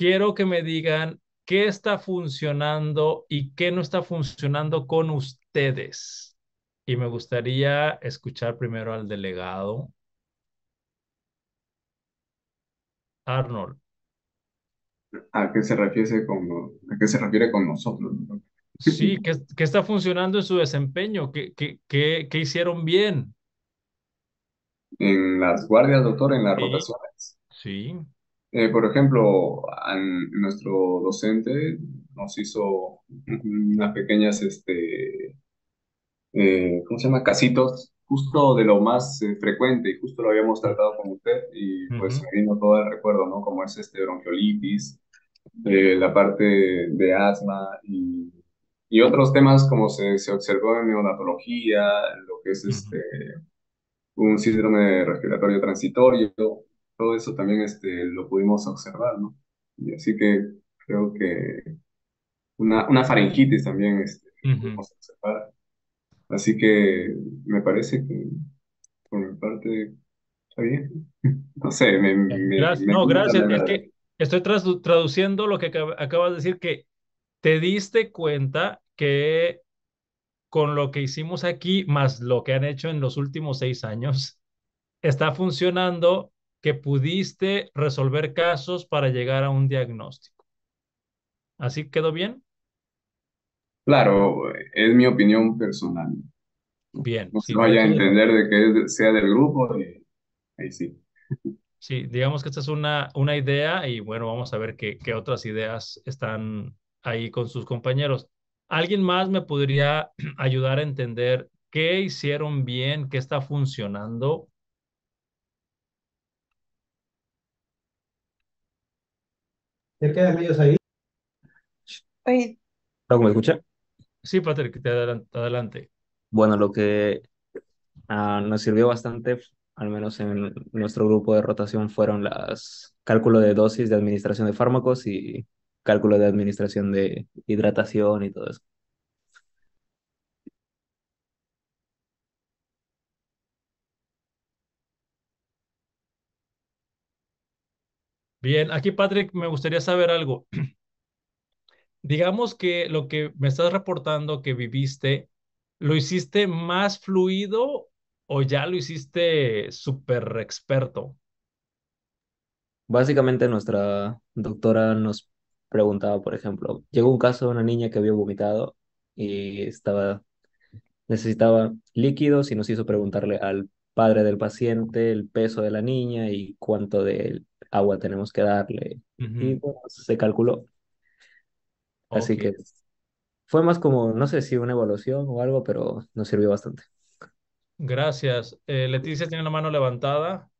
quiero que me digan qué está funcionando y qué no está funcionando con ustedes. Y me gustaría escuchar primero al delegado. Arnold. ¿A qué se refiere con, nosotros? Sí, ¿qué, está funcionando en su desempeño? ¿Qué, hicieron bien? En las guardias, doctor, en las rotaciones. Sí. Eh, por ejemplo, nuestro docente nos hizo unas pequeñas, este, eh, ¿cómo se llama? Casitos, justo de lo más eh, frecuente y justo lo habíamos tratado con usted y pues me vino todo el recuerdo, ¿no? Como es este bronquiolitis, la parte de asma y, y otros temas como se, se, observó en neonatología, lo que es este, un síndrome respiratorio transitorio, todo eso también este, lo pudimos observar, ¿no? Y así que creo que una, una faringitis también este, pudimos observar. Así que me parece que por mi parte está bien. No sé, me... gracias. no, gracias. estoy traduciendo lo que acabas de decir, que te diste cuenta que con lo que hicimos aquí, más lo que han hecho en los últimos seis años, está funcionando que pudiste resolver casos para llegar a un diagnóstico. ¿Así quedó bien? Claro, es mi opinión personal. Bien. No vaya a entender de que sea del grupo, y eh, ahí sí. Sí, digamos que esta es una, una idea y bueno, vamos a ver qué, qué otras ideas están ahí con sus compañeros. ¿Alguien más me podría ayudar a entender qué hicieron bien, qué está funcionando cerca quedan ellos ahí. ¿Algo me escucha? Sí, Patrick, te adelante. Bueno, lo que ah, nos sirvió bastante, al menos en nuestro grupo de rotación, fueron las cálculo de dosis de administración de fármacos y cálculo de administración de hidratación y todo eso. Bien, aquí Patrick, me gustaría saber algo. Digamos que lo que me estás reportando que viviste, ¿lo hiciste más fluido o ya lo hiciste súper experto? Básicamente nuestra doctora nos preguntaba, por ejemplo, llegó un caso de una niña que había vomitado y estaba necesitaba líquidos y nos hizo preguntarle al padre del paciente el peso de la niña y cuánto de agua tenemos que darle. Y bueno, se calculó. Así que fue más como, no sé si una evolución o algo, pero nos sirvió bastante. Gracias. Eh, Leticia tiene la mano levantada.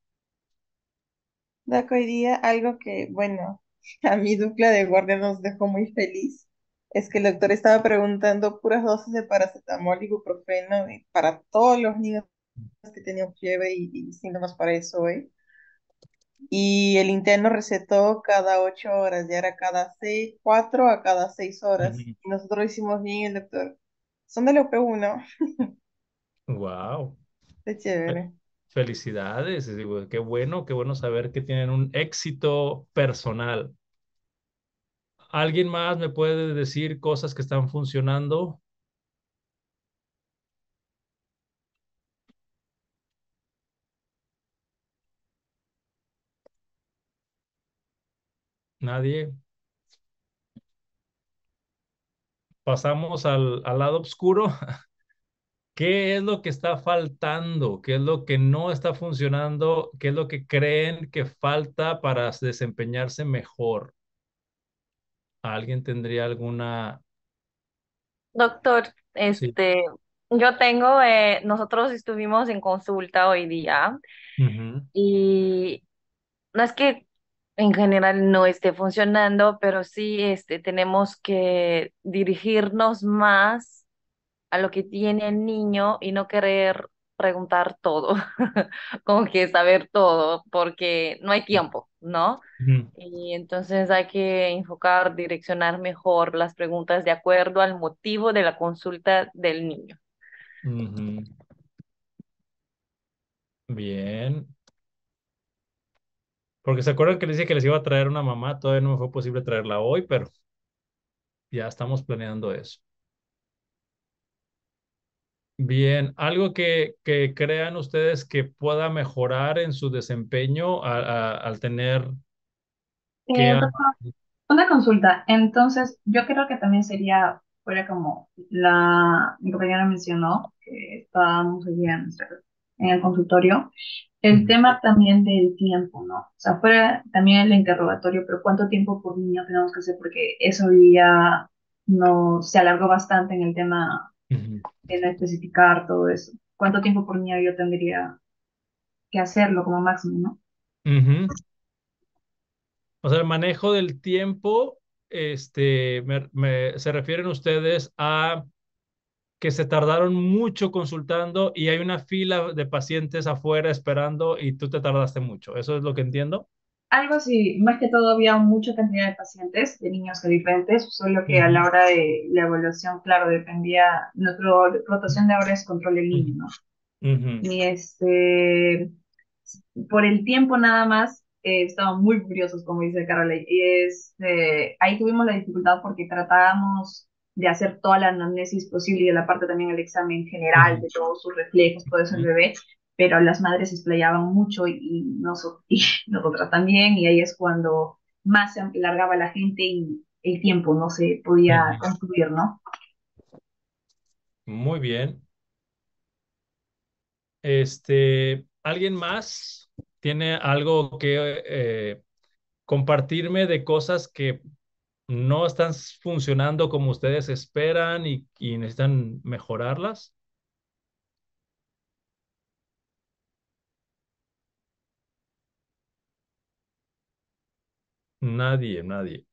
Daco día algo que, bueno, a mi dupla de guardia nos dejó muy feliz. Es que el doctor estaba preguntando puras dosis de paracetamol y ibuprofeno para todos los niños que tenían fiebre y, síntomas para eso hoy. ¿eh? y el interno recetó cada ocho horas, ya era cada seis, cuatro a cada seis horas. nosotros hicimos bien el doctor. Son de OP1, Wow. qué chévere. Felicidades. Qué bueno, qué bueno saber que tienen un éxito personal. ¿Alguien más me puede decir cosas que están funcionando? Nadie. Pasamos al, lado oscuro. ¿Qué es lo que está faltando? ¿Qué es lo que no está funcionando? ¿Qué es lo que creen que falta para desempeñarse mejor? ¿Alguien tendría alguna... Doctor, este, yo tengo, eh, nosotros estuvimos en consulta hoy día y no es que en general no esté funcionando, pero sí este, tenemos que dirigirnos más a lo que tiene el niño y no querer preguntar todo, como que saber todo, porque no hay tiempo, ¿no? Y entonces hay que enfocar, direccionar mejor las preguntas de acuerdo al motivo de la consulta del niño. Bien, porque se acuerdan que les dije que les iba a traer una mamá, todavía no me fue posible traerla hoy, pero ya estamos planeando eso. Bien, algo que, que crean ustedes que pueda mejorar en su desempeño al tener eh, una consulta. Entonces, yo creo que también sería, fuera como la, mi compañera mencionó, que estábamos allí en el consultorio. El tema también del tiempo, ¿no? O sea, fuera también el interrogatorio, pero ¿cuánto tiempo por niño tenemos que hacer? Porque eso ya no se alargó bastante en el tema de especificar todo eso. ¿Cuánto tiempo por niño yo tendría que hacerlo como máximo, no? O sea, el manejo del tiempo, este, se refieren ustedes a que se tardaron mucho consultando y hay una fila de pacientes afuera esperando y tú te tardaste mucho. ¿Eso es lo que entiendo? Algo así, más que todo había mucha cantidad de pacientes, de niños diferentes, solo que a la hora de la evaluación, claro, dependía, nuestra rotación de ahora es control el niño, Y este, por el tiempo nada más, eh, estaban muy curiosos, como dice Carol, y este, ahí tuvimos la dificultad porque tratábamos de hacer toda la anamnesis posible y de la parte también el examen general de todos sus reflejos, todo eso el bebé, pero las madres se explayaban mucho y, y, nos, y nosotras también, y ahí es cuando más se alargaba la gente y el tiempo no se podía construir, ¿no? Muy bien. Este, ¿alguien más tiene algo que eh, compartirme de cosas que no están funcionando como ustedes esperan y, necesitan mejorarlas? Nadie, nadie.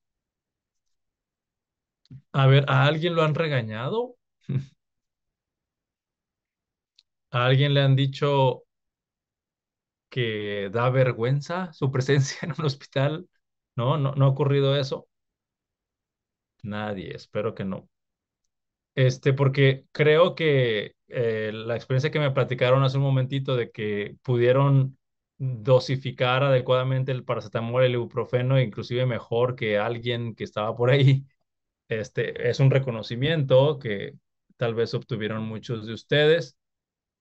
A ver, ¿a alguien lo han regañado? ¿A alguien le han dicho que da vergüenza su presencia en un hospital? No, no, no ha ocurrido eso. Nadie, espero que no. Este, porque creo que eh, la experiencia que me platicaron hace un momentito de que pudieron dosificar adecuadamente el paracetamol, el ibuprofeno, inclusive mejor que alguien que estaba por ahí, este, es un reconocimiento que tal vez obtuvieron muchos de ustedes.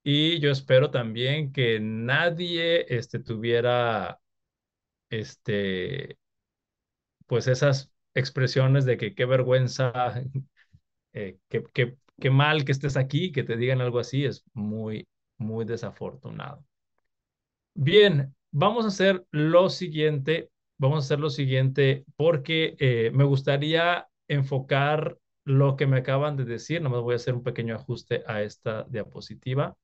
Y yo espero también que nadie este, tuviera este, pues esas expresiones de que qué vergüenza, eh, qué que, mal que estés aquí, que te digan algo así, es muy, muy desafortunado. Bien, vamos a hacer lo siguiente, vamos a hacer lo siguiente porque eh, me gustaría enfocar lo que me acaban de decir, nomás voy a hacer un pequeño ajuste a esta diapositiva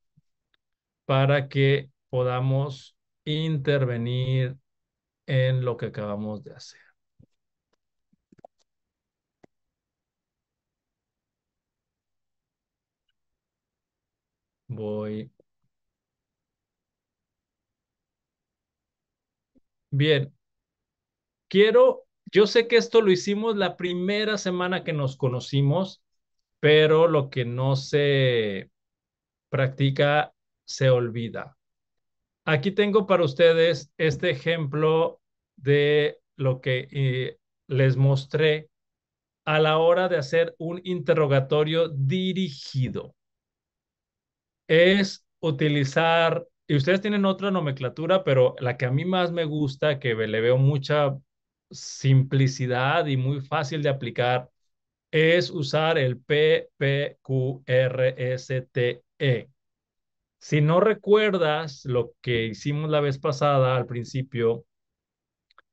para que podamos intervenir en lo que acabamos de hacer. Voy. Bien. Quiero, yo sé que esto lo hicimos la primera semana que nos conocimos, pero lo que no se practica se olvida. Aquí tengo para ustedes este ejemplo de lo que eh, les mostré a la hora de hacer un interrogatorio dirigido es utilizar, y ustedes tienen otra nomenclatura, pero la que a mí más me gusta, que le veo mucha simplicidad y muy fácil de aplicar, es usar el PPQRSTE. E. Si no recuerdas lo que hicimos la vez pasada al principio,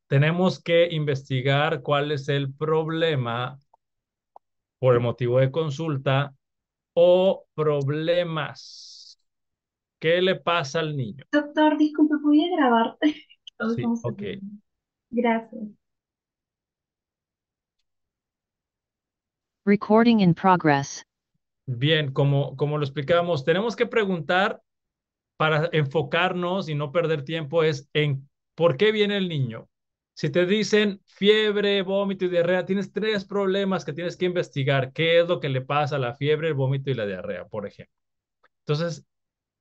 tenemos que investigar cuál es el problema por el motivo de consulta o problemas. ¿Qué le pasa al niño? Doctor, disculpe, ¿podría grabarte? Sí, ok. Gracias. Recording in progress. Bien, como, como lo explicábamos, tenemos que preguntar para enfocarnos y no perder tiempo es en por qué viene el niño, si te dicen fiebre, vómito y diarrea, tienes tres problemas que tienes que investigar. ¿Qué es lo que le pasa a la fiebre, el vómito y la diarrea, por ejemplo? Entonces,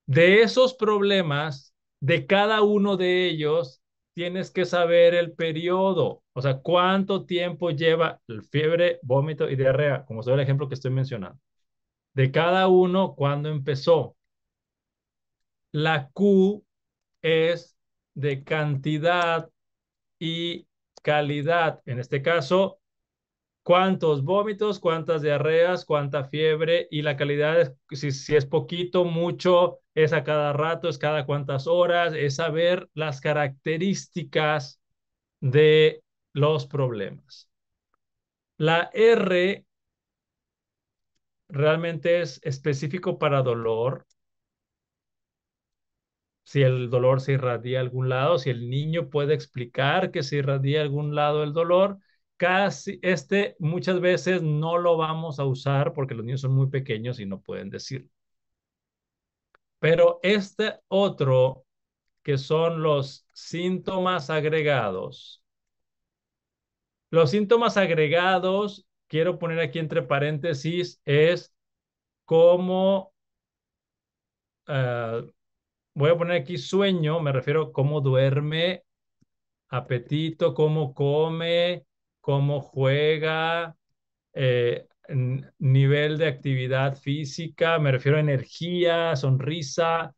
de esos problemas, de cada uno de ellos, tienes que saber el periodo, o sea, cuánto tiempo lleva el fiebre, vómito y diarrea, como ve el ejemplo que estoy mencionando. De cada uno, cuándo empezó. La Q es de cantidad y calidad. En este caso, cuántos vómitos, cuántas diarreas, cuánta fiebre y la calidad, es, si, si es poquito, mucho, es a cada rato, es cada cuántas horas, es saber las características de los problemas. La R realmente es específico para dolor, si el dolor se irradia a algún lado, si el niño puede explicar que se irradia a algún lado el dolor, casi este muchas veces no lo vamos a usar porque los niños son muy pequeños y no pueden decir. Pero este otro, que son los síntomas agregados, los síntomas agregados, quiero poner aquí entre paréntesis, es cómo ah, voy a poner aquí sueño, me refiero a cómo duerme, apetito, cómo come, cómo juega, eh, nivel de actividad física, me refiero a energía, sonrisa.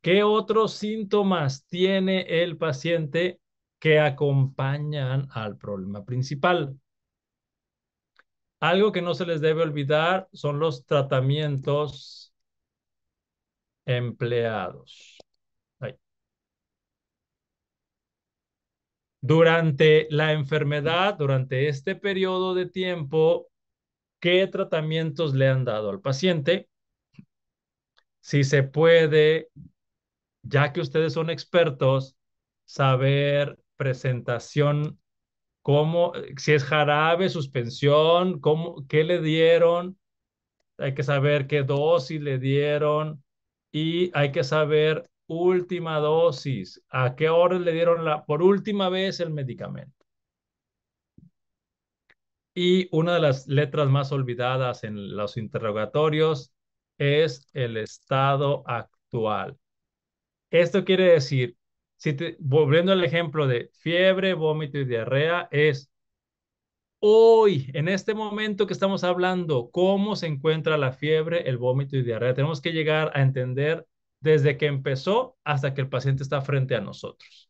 ¿Qué otros síntomas tiene el paciente que acompañan al problema principal? Algo que no se les debe olvidar son los tratamientos empleados. Durante la enfermedad, durante este periodo de tiempo, ¿qué tratamientos le han dado al paciente? Si se puede, ya que ustedes son expertos, saber presentación, cómo, si es jarabe, suspensión, cómo, qué le dieron, hay que saber qué dosis le dieron, y hay que saber última dosis, a qué hora le dieron la, por última vez el medicamento. Y una de las letras más olvidadas en los interrogatorios es el estado actual. Esto quiere decir, si volviendo al ejemplo de fiebre, vómito y diarrea, es hoy, en este momento que estamos hablando, cómo se encuentra la fiebre, el vómito y diarrea. Tenemos que llegar a entender desde que empezó hasta que el paciente está frente a nosotros.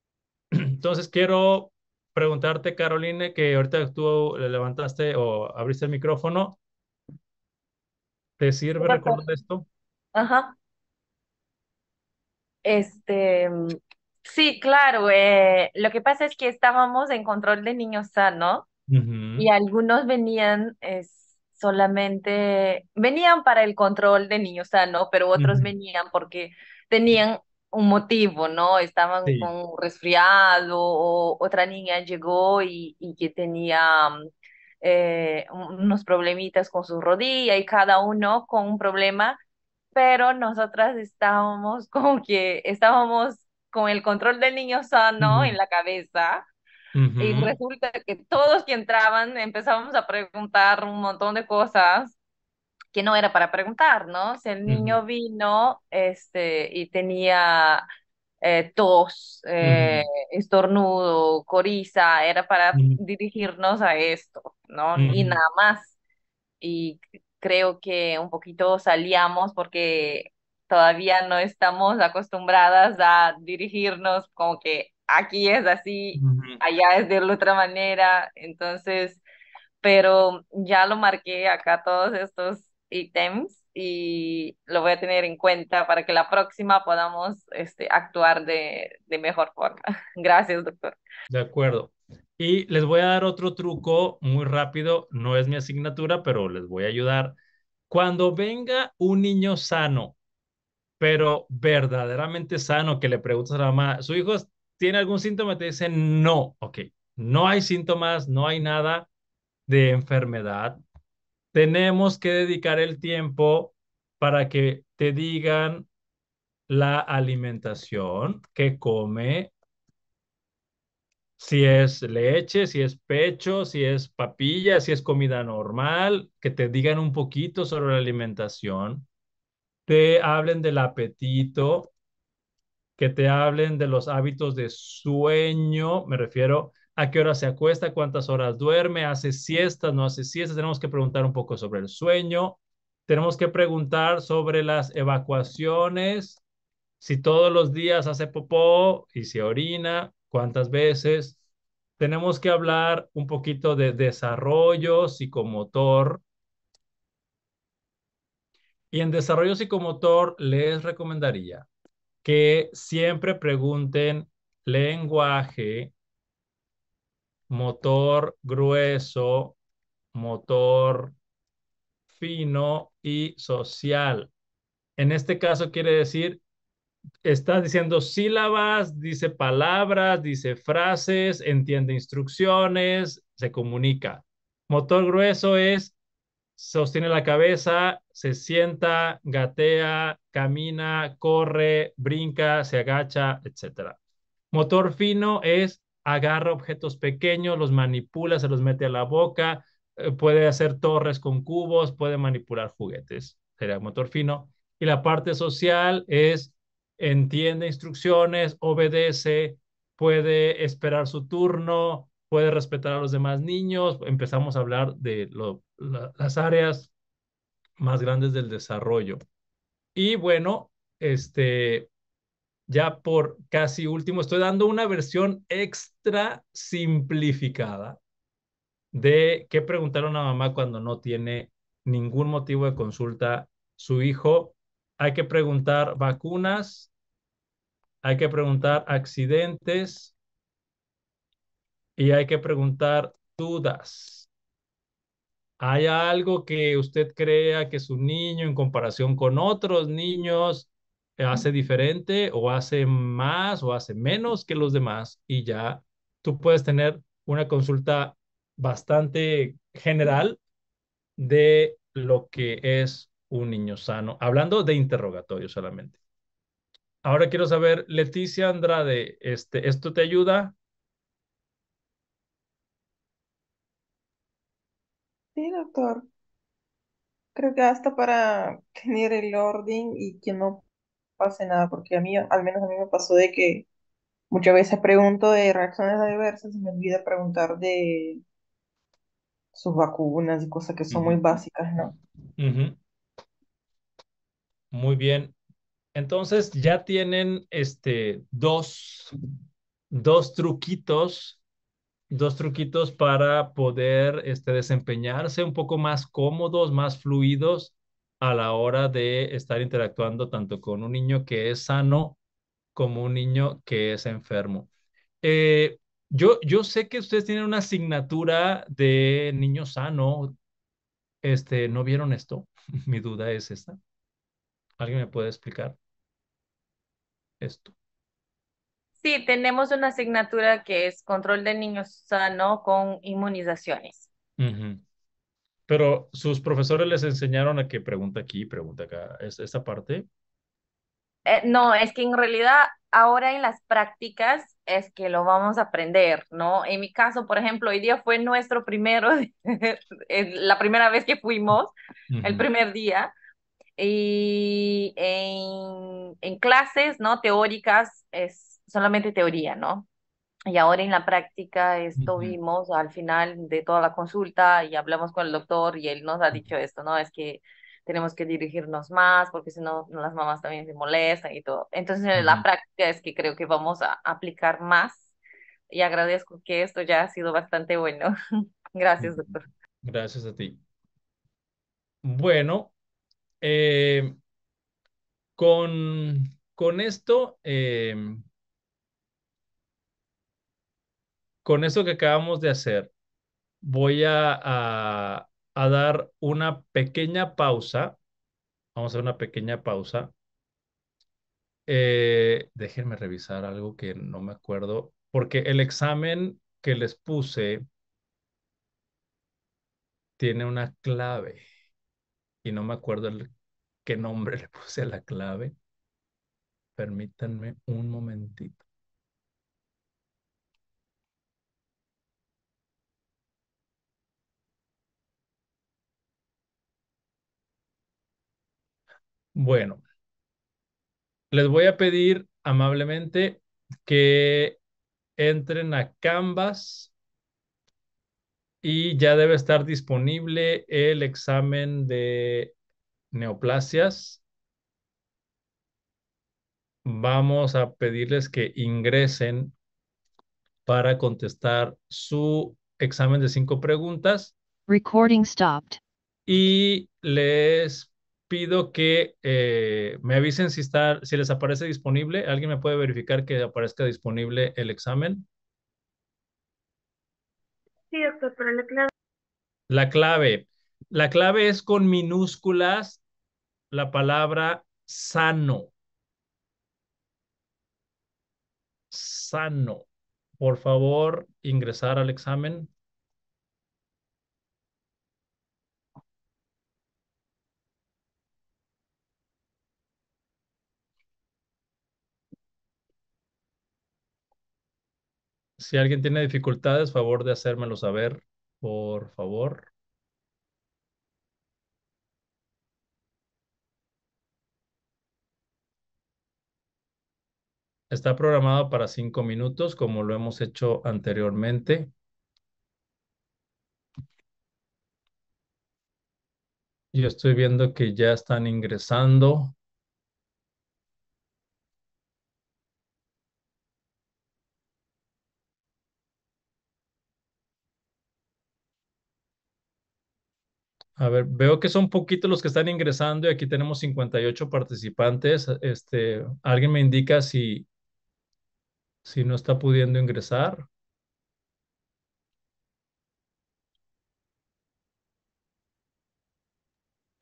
Entonces, quiero preguntarte, Caroline, que ahorita tú levantaste o abriste el micrófono. ¿Te sirve recordar esto? Ajá. Este, mm, Sí, claro. Eh, lo que pasa es que estábamos en control de niños sanos y algunos venían solamente, venían para el control de niños sano, pero otros venían porque tenían un motivo, ¿no? Estaban con resfriado o otra niña llegó y, y que tenía mm, eh, unos problemitas con su rodilla y cada uno con un problema, pero nosotras estábamos como que estábamos con el control del niño sano en la cabeza y resulta que todos que entraban empezábamos a preguntar un montón de cosas que no era para preguntar, ¿no? Si el niño vino este, y tenía eh, tos, eh, estornudo, coriza, era para dirigirnos a esto, ¿no? Y nada más. Y creo que un poquito salíamos porque todavía no estamos acostumbradas a dirigirnos como que aquí es así, allá es de otra manera, entonces, pero ya lo marqué acá todos estos ítems y lo voy a tener en cuenta para que la próxima podamos este, actuar de, mejor forma. Gracias, doctor. De acuerdo. Y les voy a dar otro truco muy rápido, no es mi asignatura, pero les voy a ayudar. Cuando venga un niño sano, pero verdaderamente sano, que le preguntas a la mamá, su hijo tiene algún síntoma, te dicen no, ok, no hay síntomas, no hay nada de enfermedad. Tenemos que dedicar el tiempo para que te digan la alimentación que come, si es leche, si es pecho, si es papilla, si es comida normal, que te digan un poquito sobre la alimentación, te hablen del apetito, que te hablen de los hábitos de sueño, me refiero a qué hora se acuesta, cuántas horas duerme, hace siestas, no hace siestas, tenemos que preguntar un poco sobre el sueño, tenemos que preguntar sobre las evacuaciones, si todos los días hace popó y se orina, cuántas veces. Tenemos que hablar un poquito de desarrollo psicomotor. Y en desarrollo psicomotor les recomendaría que siempre pregunten lenguaje, motor grueso, motor fino y social. En este caso quiere decir, estás diciendo sílabas, dice palabras, dice frases, entiende instrucciones, se comunica. Motor grueso es, sostiene la cabeza se sienta, gatea, camina, corre, brinca, se agacha, etc. Motor fino es agarra objetos pequeños, los manipula, se los mete a la boca, eh, puede hacer torres con cubos, puede manipular juguetes, sería motor fino. Y la parte social es entiende instrucciones, obedece, puede esperar su turno, puede respetar a los demás niños. Empezamos a hablar de las áreas más grandes del desarrollo. Y bueno, este, ya por casi último, estoy dando una versión extra simplificada de qué preguntar a una mamá cuando no tiene ningún motivo de consulta su hijo. Hay que preguntar vacunas, hay que preguntar accidentes y hay que preguntar dudas. ¿Hay algo que usted crea que su niño en comparación con otros niños hace diferente o hace más o hace menos que los demás? Y ya tú puedes tener una consulta bastante general de lo que es un niño sano, hablando de interrogatorio solamente. Ahora quiero saber, Leticia Andrade, este, ¿esto te ayuda? Sí, doctor. Creo que hasta para tener el orden y que no pase nada, porque a mí, al menos a mí me pasó de que muchas veces pregunto de reacciones adversas y me olvida preguntar de sus vacunas y cosas que son muy básicas, ¿no? Muy bien. Entonces ya tienen este dos, dos truquitos dos truquitos para poder este, desempeñarse un poco más cómodos, más fluidos a la hora de estar interactuando tanto con un niño que es sano como un niño que es enfermo. Eh, yo, yo sé que ustedes tienen una asignatura de niño sano. Este, ¿no vieron esto? Mi duda es esta. ¿Alguien me puede explicar esto? Sí, tenemos una asignatura que es control de niños sano con inmunizaciones. Pero sus profesores les enseñaron a que pregunta aquí, pregunta acá, ¿es esa parte? Eh, no, es que en realidad ahora en las prácticas es que lo vamos a aprender, ¿no? En mi caso, por ejemplo, hoy día fue nuestro primero, la primera vez que fuimos, el primer día, y en, en clases, ¿no? Teóricas, es solamente teoría, ¿no? Y ahora en la práctica esto vimos al final de toda la consulta y hablamos con el doctor y él nos ha dicho esto, ¿no? Es que tenemos que dirigirnos más porque si no las mamás también se molestan y todo. Entonces en la práctica es que creo que vamos a aplicar más y agradezco que esto ya ha sido bastante bueno. Gracias, doctor. Gracias a ti. Bueno, eh, con, con esto... Em, con eso que acabamos de hacer, voy a, dar una pequeña pausa. Vamos a hacer una pequeña pausa. Eh, déjenme revisar algo que no me acuerdo, porque el examen que les puse tiene una clave y no me acuerdo el, qué nombre le puse a la clave. Permítanme un momentito. Bueno, les voy a pedir amablemente que entren a Canvas y ya debe estar disponible el examen de neoplasias. Vamos a pedirles que ingresen para contestar su examen de cinco preguntas. Recording stopped. Y les pido que eh, me avisen si, está, si les aparece disponible. ¿Alguien me puede verificar que aparezca disponible el examen? Sí, doctor, pero la clave. La clave. La clave es con minúsculas la palabra sano. Sano. Por favor, ingresar al examen. Si alguien tiene dificultades, favor de hacérmelo saber, por favor. Está programado para cinco minutos, como lo hemos hecho anteriormente. Yo estoy viendo que ya están ingresando. A ver, veo que son poquitos los que están ingresando y aquí tenemos 58 participantes. Este, ¿Alguien me indica si, si no está pudiendo ingresar?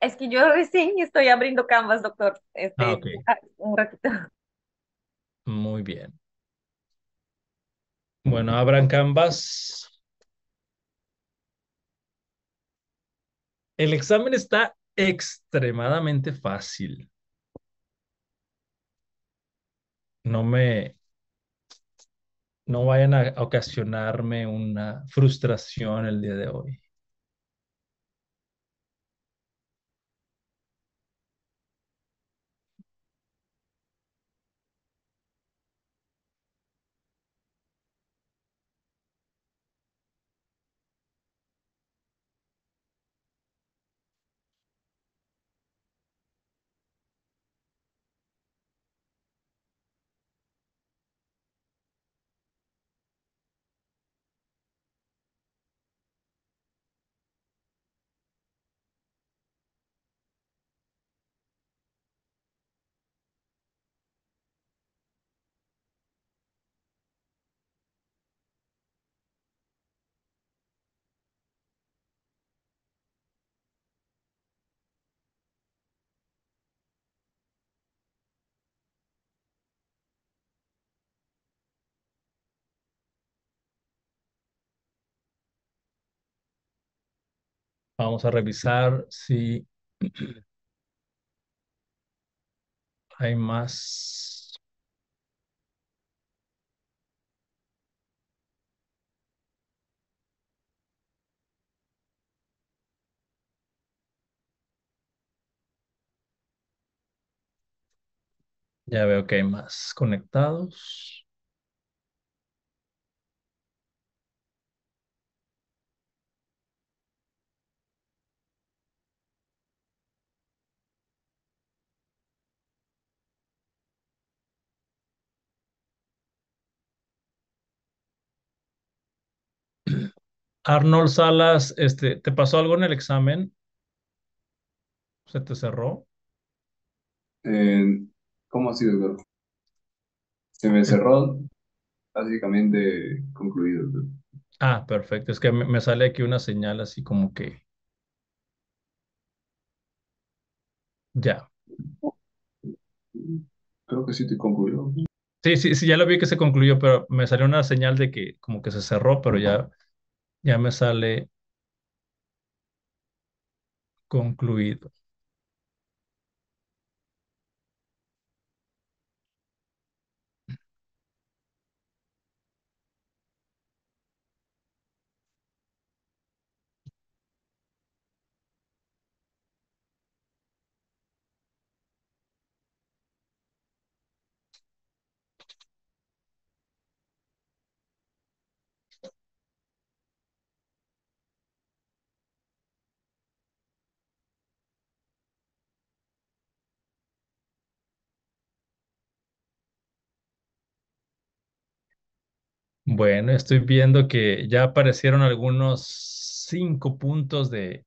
Es que yo recién estoy abriendo Canvas, doctor. Este, ah, ah, un ratito. Muy bien. Bueno, abran Canvas. El examen está extremadamente fácil. No me, no vayan a ocasionarme una frustración el día de hoy. Vamos a revisar si hay más. Ya veo que hay más conectados. Arnold Salas, este, ¿te pasó algo en el examen? ¿Se te cerró? Eh, ¿cómo así, doctor? Se me eh. cerró básicamente concluido, Ah, perfecto. Es que me, me sale aquí una señal así como que... Ya. Creo que sí te concluyó. Sí, sí, sí, ya lo vi que se concluyó, pero me salió una señal de que como que se cerró, pero ya, ya me sale concluido. Bueno, estoy viendo que ya aparecieron algunos cinco puntos de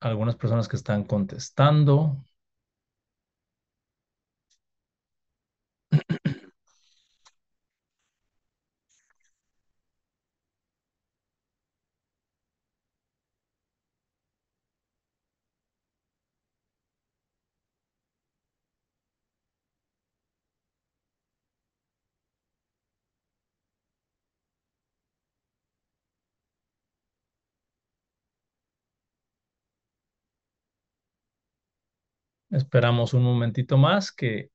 algunas personas que están contestando. Esperamos un momentito más que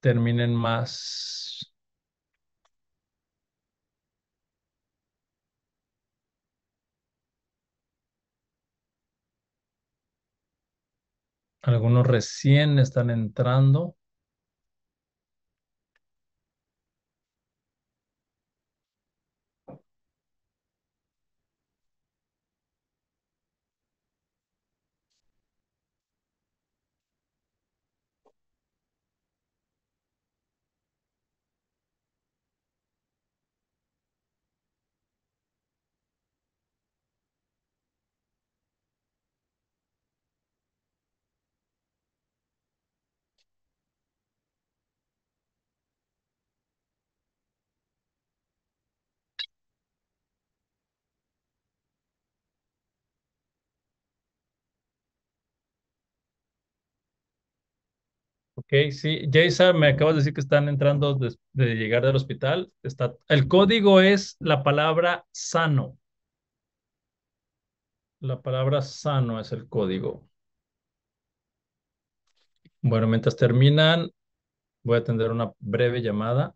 terminen más. Algunos recién están entrando. Ok, sí. Jason, me acabas de decir que están entrando de, llegar del hospital. Está, el código es la palabra sano. La palabra sano es el código. Bueno, mientras terminan, voy a atender una breve llamada.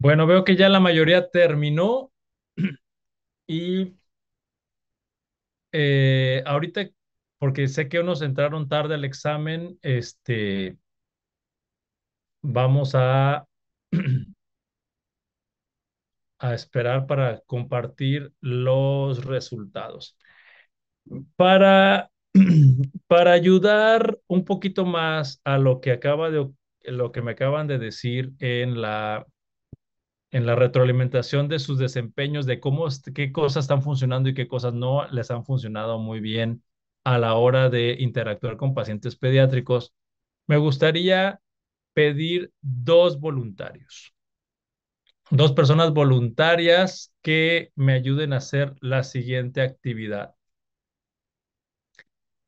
Bueno, veo que ya la mayoría terminó y eh, ahorita, porque sé que unos entraron tarde al examen, este, vamos a, a esperar para compartir los resultados. Para, para ayudar un poquito más a lo que acaba de lo que me acaban de decir en la en la retroalimentación de sus desempeños, de cómo, qué cosas están funcionando y qué cosas no les han funcionado muy bien a la hora de interactuar con pacientes pediátricos, me gustaría pedir dos voluntarios, dos personas voluntarias que me ayuden a hacer la siguiente actividad.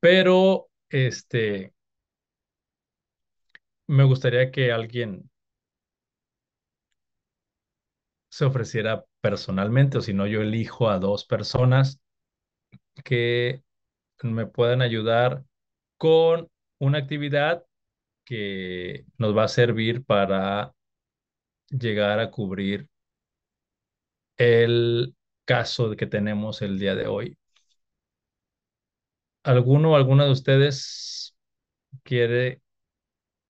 Pero, este, me gustaría que alguien se ofreciera personalmente o si no, yo elijo a dos personas que me puedan ayudar con una actividad que nos va a servir para llegar a cubrir el caso que tenemos el día de hoy. ¿Alguno o alguna de ustedes quiere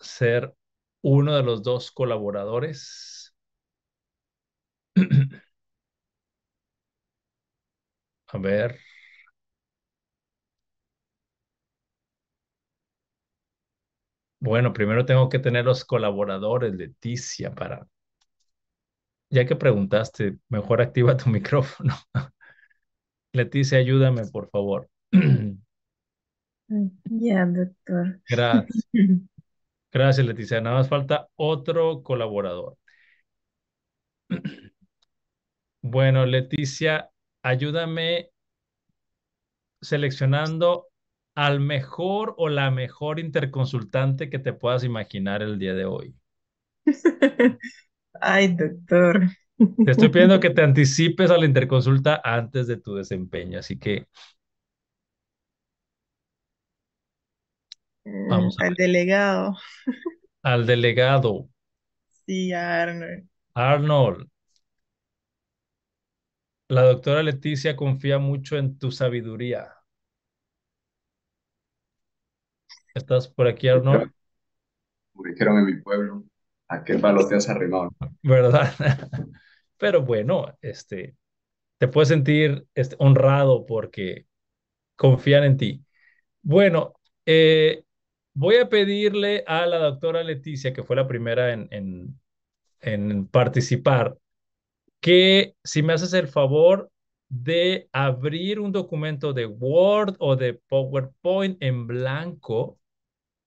ser uno de los dos colaboradores? A ver. Bueno, primero tengo que tener los colaboradores, Leticia, para... Ya que preguntaste, mejor activa tu micrófono. Leticia, ayúdame, por favor. Mm, ya, doctor. Gracias. Gracias, Leticia. Nada más falta otro colaborador. Bueno, Leticia, ayúdame seleccionando al mejor o la mejor interconsultante que te puedas imaginar el día de hoy. Ay, doctor. Te estoy pidiendo que te anticipes a la interconsulta antes de tu desempeño, así que eh, Vamos al delegado. Al delegado. Sí, Arnold. Arnold, la doctora Leticia confía mucho en tu sabiduría. ¿Estás por aquí, Arnold? Como en mi pueblo, ¿a qué palo te has arrimado? ¿Verdad? Pero bueno, este, te puedes sentir este, honrado porque confían en ti. Bueno, eh, voy a pedirle a la doctora Leticia, que fue la primera en, en participar, que si me haces el favor de abrir un documento de Word o de PowerPoint en blanco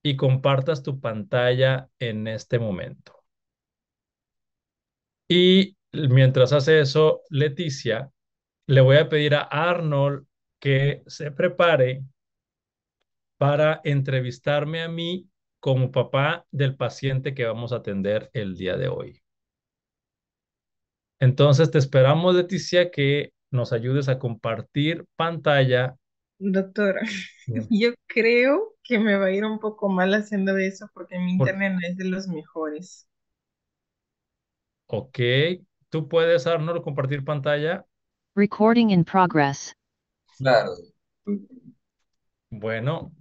y compartas tu pantalla en este momento. Y mientras hace eso, Leticia, le voy a pedir a Arnold que se prepare para entrevistarme a mí como papá del paciente que vamos a atender el día de hoy. Entonces te esperamos, Leticia, que nos ayudes a compartir pantalla. Doctora, yo creo que me va a ir un poco mal haciendo eso porque mi internet no es de los mejores. Ok, tú puedes, Arnold, compartir pantalla. Recording in progress. Claro. Bueno,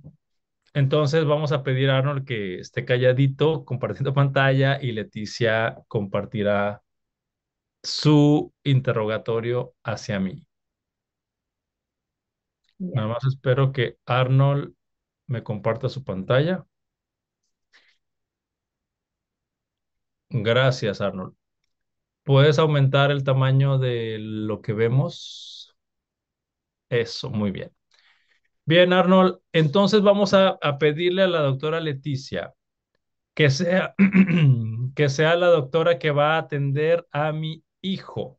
entonces vamos a pedir a Arnold que esté calladito compartiendo pantalla y Leticia compartirá su interrogatorio hacia mí. Nada más espero que Arnold me comparta su pantalla. Gracias, Arnold. ¿Puedes aumentar el tamaño de lo que vemos? Eso, muy bien. Bien, Arnold, entonces vamos a, pedirle a la doctora Leticia que sea, que sea la doctora que va a atender a mi hijo.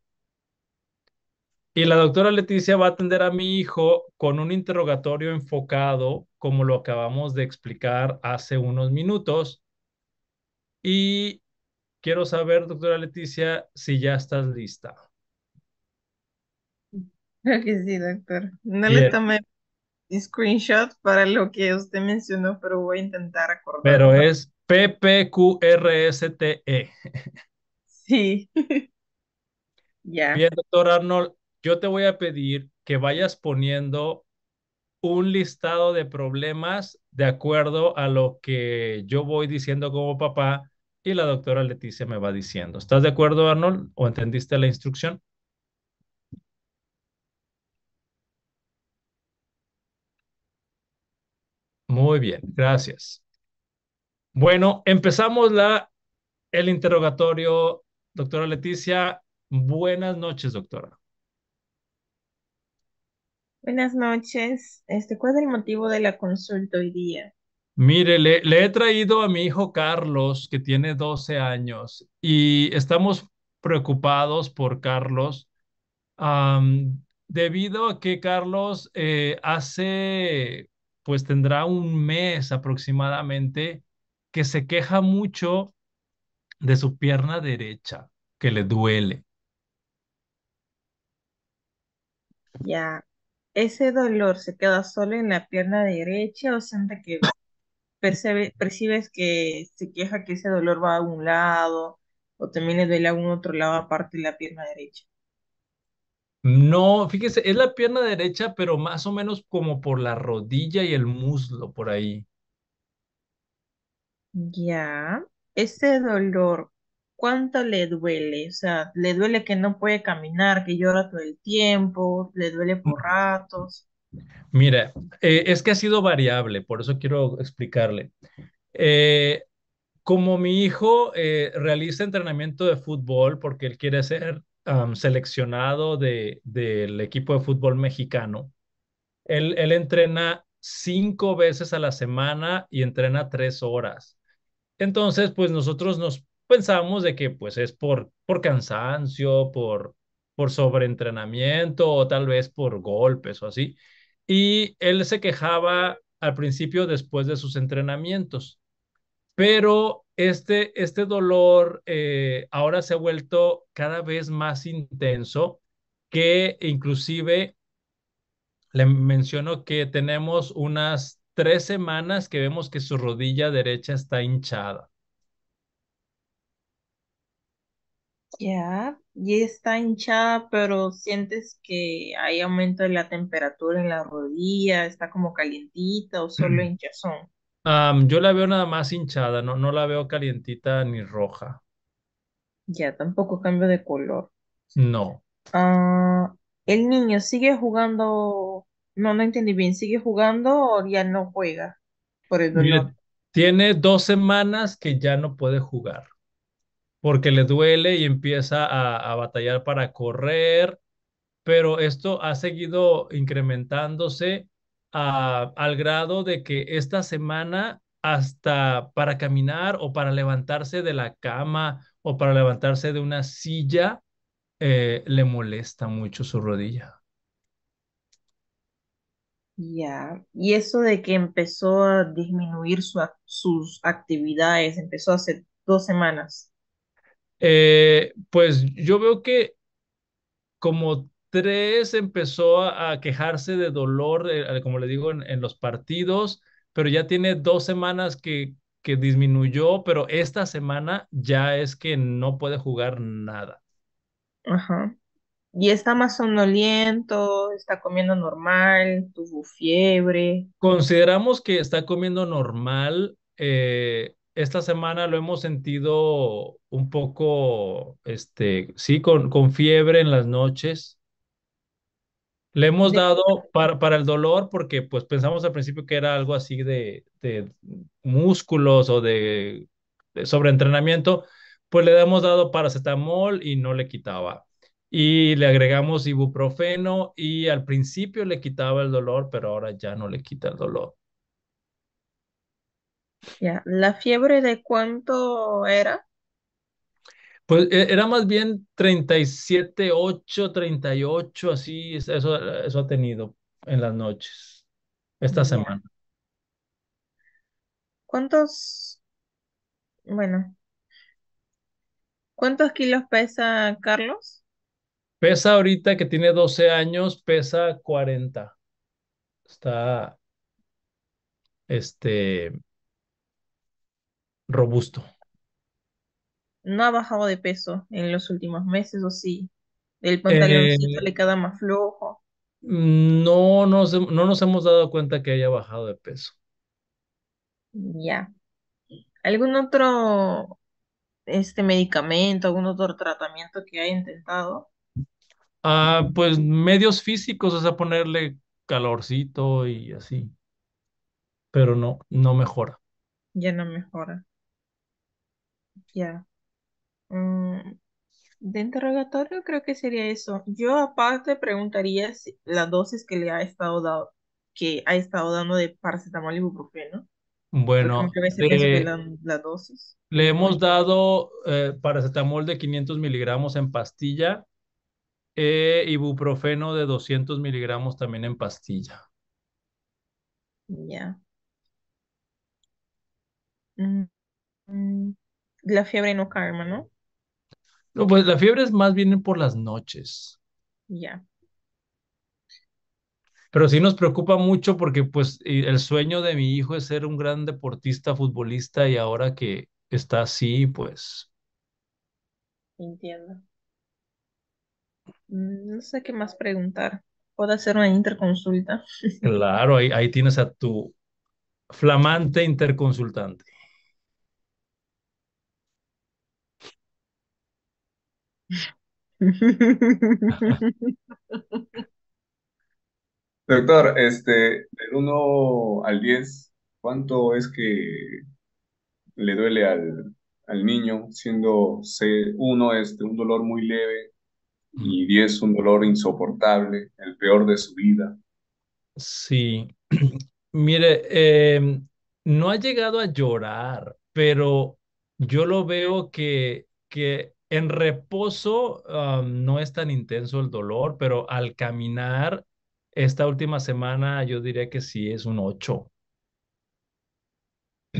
Y la doctora Leticia va a atender a mi hijo con un interrogatorio enfocado, como lo acabamos de explicar hace unos minutos. Y quiero saber, doctora Leticia, si ya estás lista. Creo que sí, doctor. No le tomé screenshot para lo que usted mencionó, pero voy a intentar acordar. Pero es PPQRSTE. Sí. Bien, doctor Arnold, yo te voy a pedir que vayas poniendo un listado de problemas de acuerdo a lo que yo voy diciendo como papá y la doctora Leticia me va diciendo. ¿Estás de acuerdo, Arnold? ¿O entendiste la instrucción? Muy bien, gracias. Bueno, empezamos la, el interrogatorio, doctora Leticia. Buenas noches, doctora. Buenas noches. Este, ¿cuál es el motivo de la consulta hoy día? Mire, le, he traído a mi hijo Carlos, que tiene 12 años, y estamos preocupados por Carlos debido a que Carlos eh, hace, pues tendrá un mes aproximadamente, que se queja mucho de su pierna derecha, que le duele. Ya. ¿Ese dolor se queda solo en la pierna derecha o siente que percibe, percibes que se queja que ese dolor va a un lado o también le duele a un otro lado aparte de la pierna derecha? No, fíjese, es la pierna derecha, pero más o menos como por la rodilla y el muslo, por ahí. Ya. ¿Ese dolor cuánto le duele, o sea, le duele que no puede caminar, que llora todo el tiempo, le duele por ratos. Mira, eh, es que ha sido variable, por eso quiero explicarle. Eh, como mi hijo eh, realiza entrenamiento de fútbol porque él quiere ser seleccionado del de, del equipo de fútbol mexicano, él, él entrena cinco veces a la semana y entrena tres horas. Entonces, pues nosotros nos pensamos de que pues es por, por cansancio, por, por sobreentrenamiento o tal vez por golpes o así. Y él se quejaba al principio después de sus entrenamientos, pero este, este dolor eh, ahora se ha vuelto cada vez más intenso que inclusive le menciono que tenemos unas tres semanas que vemos que su rodilla derecha está hinchada. Ya, ya está hinchada, pero sientes que hay aumento de la temperatura en la rodilla, está como calientita o solo mm. hinchazón. yo la veo nada más hinchada, no, no la veo calientita ni roja. Ya, tampoco cambio de color. No. Ah, el niño sigue jugando, no, no entendí bien, ¿sigue jugando o ya no juega por tiene dos semanas que ya no puede jugar porque le duele y empieza a, batallar para correr, pero esto ha seguido incrementándose ah, al grado de que esta semana hasta para caminar o para levantarse de la cama o para levantarse de una silla, eh, le molesta mucho su rodilla. Ya, y eso de que empezó a disminuir sus actividades, empezó hace dos semanas. Eh, pues yo veo que como tres empezó a, quejarse de dolor, eh, como le digo, en, los partidos, pero ya tiene dos semanas que, que disminuyó, pero esta semana ya es que no puede jugar nada. Ajá. Y está más sonoliento, está comiendo normal, tuvo fiebre. Consideramos que está comiendo normal, eh, esta semana lo hemos sentido un poco, este, sí, con, fiebre en las noches. Le hemos dado para, para, el dolor porque pues pensamos al principio que era algo así de, de músculos o de, de, sobreentrenamiento, pues le hemos dado paracetamol y no le quitaba. Y le agregamos ibuprofeno y al principio le quitaba el dolor, pero ahora ya no le quita el dolor. Ya, ¿La fiebre de cuánto era? Pues e-, era más bien 37, 8, 38, así, eso, eso ha tenido en las noches, esta semana. ¿Cuántos, bueno, cuántos kilos pesa Carlos? Pesa ahorita que tiene 12 años, pesa 40. Está, este, robusto. No ha bajado de peso en los últimos meses, o sí. El pantaloncito eh, le queda más flojo. Mm, no nos, no nos hemos dado cuenta que haya bajado de peso. Ya. ¿Algún otro este medicamento, algún otro tratamiento que haya intentado? Ah, pues medios físicos, o sea, ponerle calorcito y así, pero no, no mejora. Ya no mejora. Ya. Mm, de interrogatorio creo que sería eso. Yo aparte preguntaría si la dosis que le ha estado dado, que ha estado dando de paracetamol y ibuprofeno. Bueno, las dosis. Le hemos dado eh, paracetamol de 500 miligramos en pastilla, e ibuprofeno de 200 miligramos también en pastilla. Ya. Mm, mm la fiebre no calma, ¿no? No, pues la fiebre es más bien por las noches. Ya. Pero sí nos preocupa mucho porque pues el sueño de mi hijo es ser un gran deportista, futbolista y ahora que está así, pues... Entiendo. Mm, no sé qué más preguntar. Puedo hacer una interconsulta. Claro, ahí tienes a tu flamante interconsultante. Doctor, este, del 1 al 10, ¿cuánto es que le duele al, al niño, siendo 1 este, un dolor muy leve y 10 un dolor insoportable, el peor de su vida? Sí, mire, em, no ha llegado a llorar, pero yo lo veo que, que en reposo um, no es tan intenso el dolor, pero al caminar esta última semana yo diría que sí es un 8.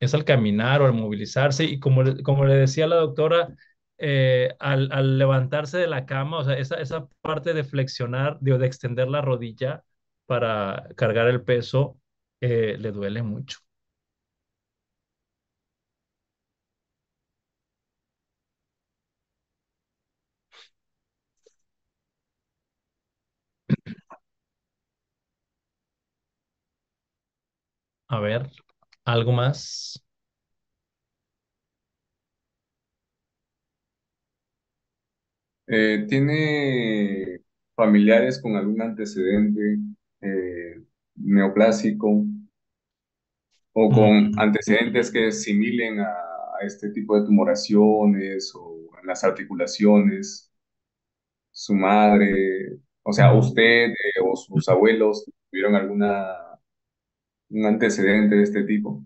Es al caminar o al movilizarse y como, como le decía la doctora, eh, al, levantarse de la cama, o sea, esa, esa parte de flexionar, de, de extender la rodilla para cargar el peso, eh, le duele mucho. A ver, algo más. Eh, ¿tiene familiares con algún antecedente eh, neoclásico o con mm. antecedentes que similen a, este tipo de tumoraciones o en las articulaciones? ¿Su madre, o sea, mm. usted eh, o sus abuelos tuvieron alguna un antecedente de este tipo?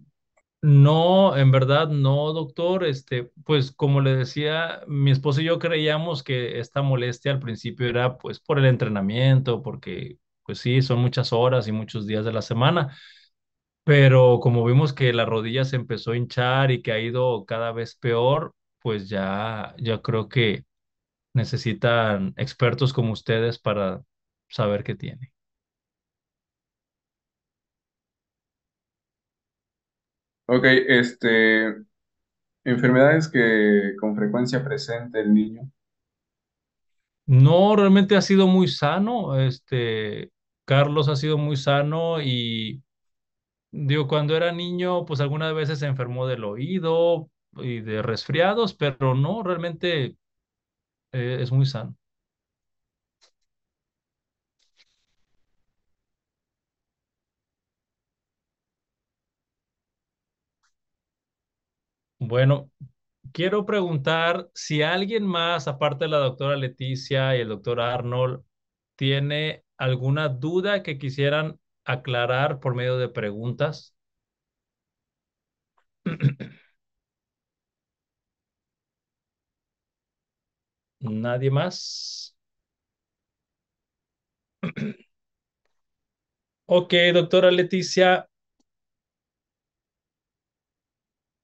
No, en verdad no, doctor. Este, pues como le decía, mi esposo y yo creíamos que esta molestia al principio era pues por el entrenamiento, porque pues sí, son muchas horas y muchos días de la semana. Pero como vimos que la rodilla se empezó a hinchar y que ha ido cada vez peor, pues ya ya creo que necesitan expertos como ustedes para saber qué tiene. Ok, este, enfermedades que con frecuencia presenta el niño. No, realmente ha sido muy sano. Este, Carlos ha sido muy sano y digo, cuando era niño, pues algunas veces se enfermó del oído y de resfriados, pero no, realmente eh, es muy sano. Bueno, quiero preguntar si alguien más, aparte de la doctora Leticia y el doctor Arnold, tiene alguna duda que quisieran aclarar por medio de preguntas. ¿Nadie más? ok, doctora Leticia,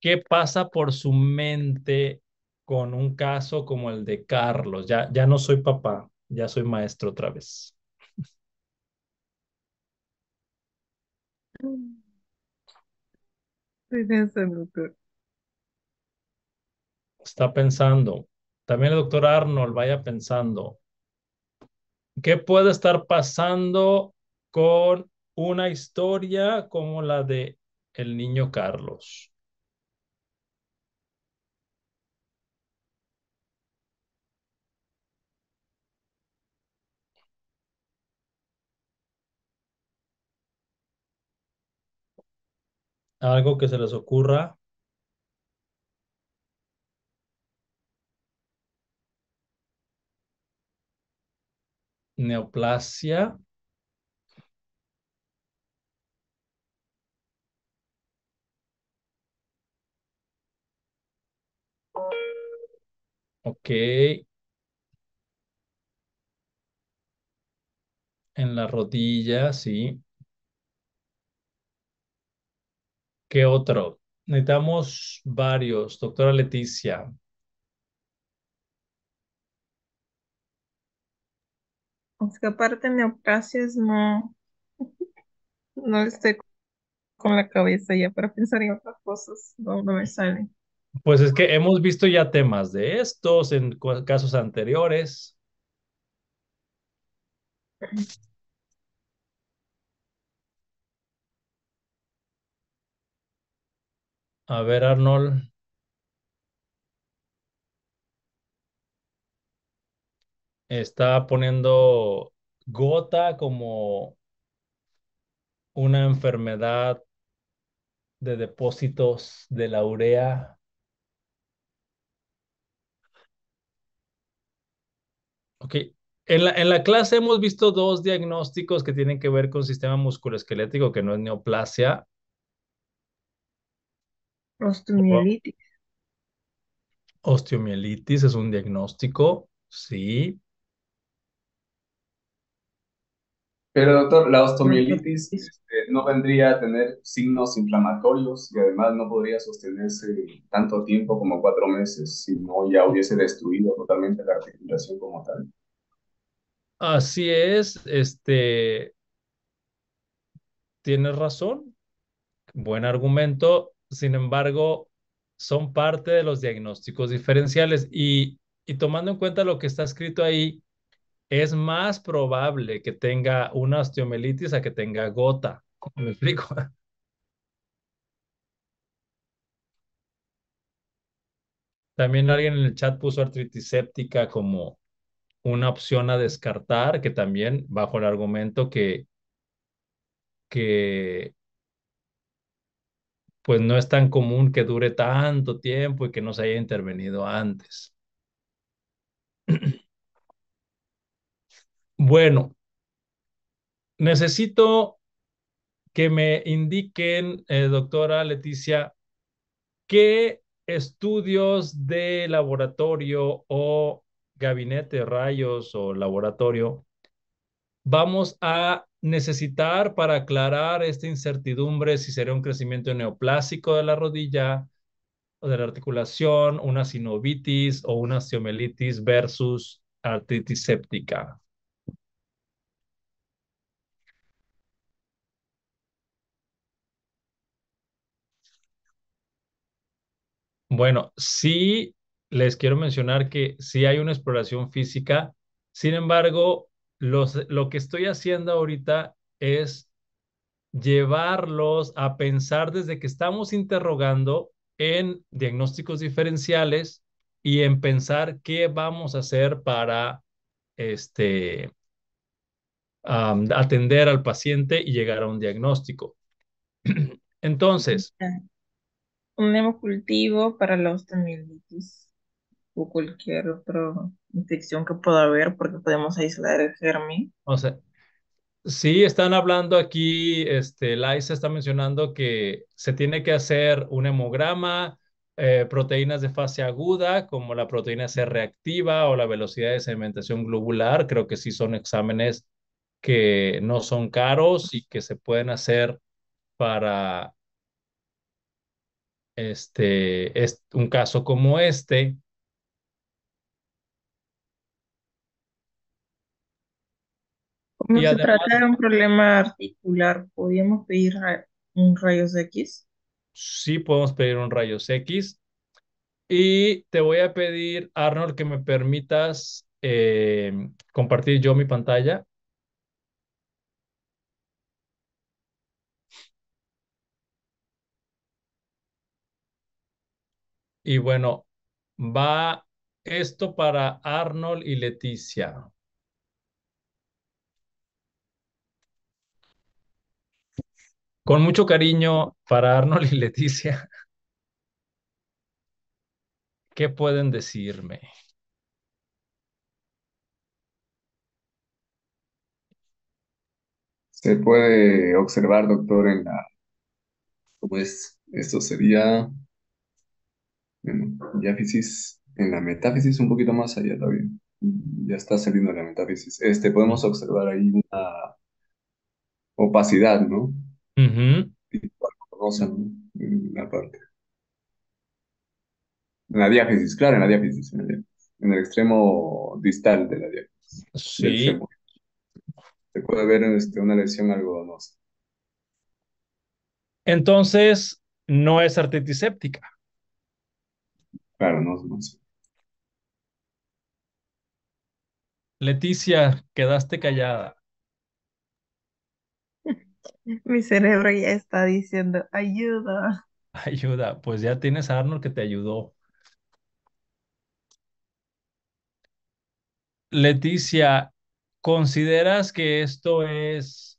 ¿Qué pasa por su mente con un caso como el de Carlos? Ya, ya no soy papá, ya soy maestro otra vez. Está pensando. También el doctor Arnold vaya pensando. ¿Qué puede estar pasando con una historia como la de el niño Carlos? Algo que se les ocurra. Neoplasia. Ok. En la rodilla, sí. ¿Qué otro? Necesitamos varios. Doctora Leticia. que aparte neoplasias no, no estoy con la cabeza ya para pensar en otras cosas, no me sale. Pues es que hemos visto ya temas de estos en casos anteriores. Mm. A ver, Arnold. Está poniendo gota como una enfermedad de depósitos de la urea. Ok. En la, en la clase hemos visto dos diagnósticos que tienen que ver con sistema musculoesquelético, que no es neoplasia, Osteomielitis. Osteomielitis es un diagnóstico, sí. Pero doctor, la osteomielitis este, no vendría a tener signos inflamatorios y además no podría sostenerse tanto tiempo como cuatro meses, si no ya hubiese destruido totalmente la articulación como tal. Así es, este, tienes razón, buen argumento sin embargo, son parte de los diagnósticos diferenciales y, tomando en cuenta lo que está escrito ahí, es más probable que tenga una osteomelitis a que tenga gota. ¿Me explico? También alguien en el chat puso artritis séptica como una opción a descartar, que también bajo el argumento que, que pues no es tan común que dure tanto tiempo y que no se haya intervenido antes. Bueno, necesito que me indiquen, eh, doctora Leticia, qué estudios de laboratorio o gabinete rayos o laboratorio vamos a necesitar para aclarar esta incertidumbre si sería un crecimiento neoplásico de la rodilla o de la articulación, una sinovitis o una osteomelitis versus artritis séptica. Bueno, sí les quiero mencionar que sí hay una exploración física, sin embargo, lo que estoy haciendo ahorita es llevarlos a pensar desde que estamos interrogando en diagnósticos diferenciales y en pensar qué vamos a hacer para este, atender al paciente y llegar a un diagnóstico. Entonces. Un hemocultivo para la osteomielitis o cualquier otra infección que pueda haber porque podemos aislar el germen. O sea, sí están hablando aquí, este, Laisa está mencionando que se tiene que hacer un hemograma, eh, proteínas de fase aguda, como la proteína C reactiva o la velocidad de sedimentación globular, creo que sí son exámenes que no son caros y que se pueden hacer para este, es un caso como este. No se trata de un problema articular. ¿Podríamos pedir un rayos X? Sí, podemos pedir un rayos X. Y te voy a pedir, Arnold, que me permitas eh, compartir yo mi pantalla. Y bueno, va esto para Arnold y Leticia. Con mucho cariño para Arnold y Leticia. ¿Qué pueden decirme? Se puede observar, doctor, en la... pues Esto sería... En en la metáfisis, un poquito más allá todavía. Ya está saliendo la metáfisis. Este, podemos observar ahí una opacidad, ¿no? en la parte. En la diáfisis, claro, en la diáfisis, en el extremo distal de la diáfisis, Sí, Se puede ver este, una lesión algodonosa. entonces no es artritis séptica. Claro, no, es Leticia, quedaste callada. Mi cerebro ya está diciendo, ayuda. Ayuda, pues ya tienes a Arnold que te ayudó. Leticia, ¿consideras que esto es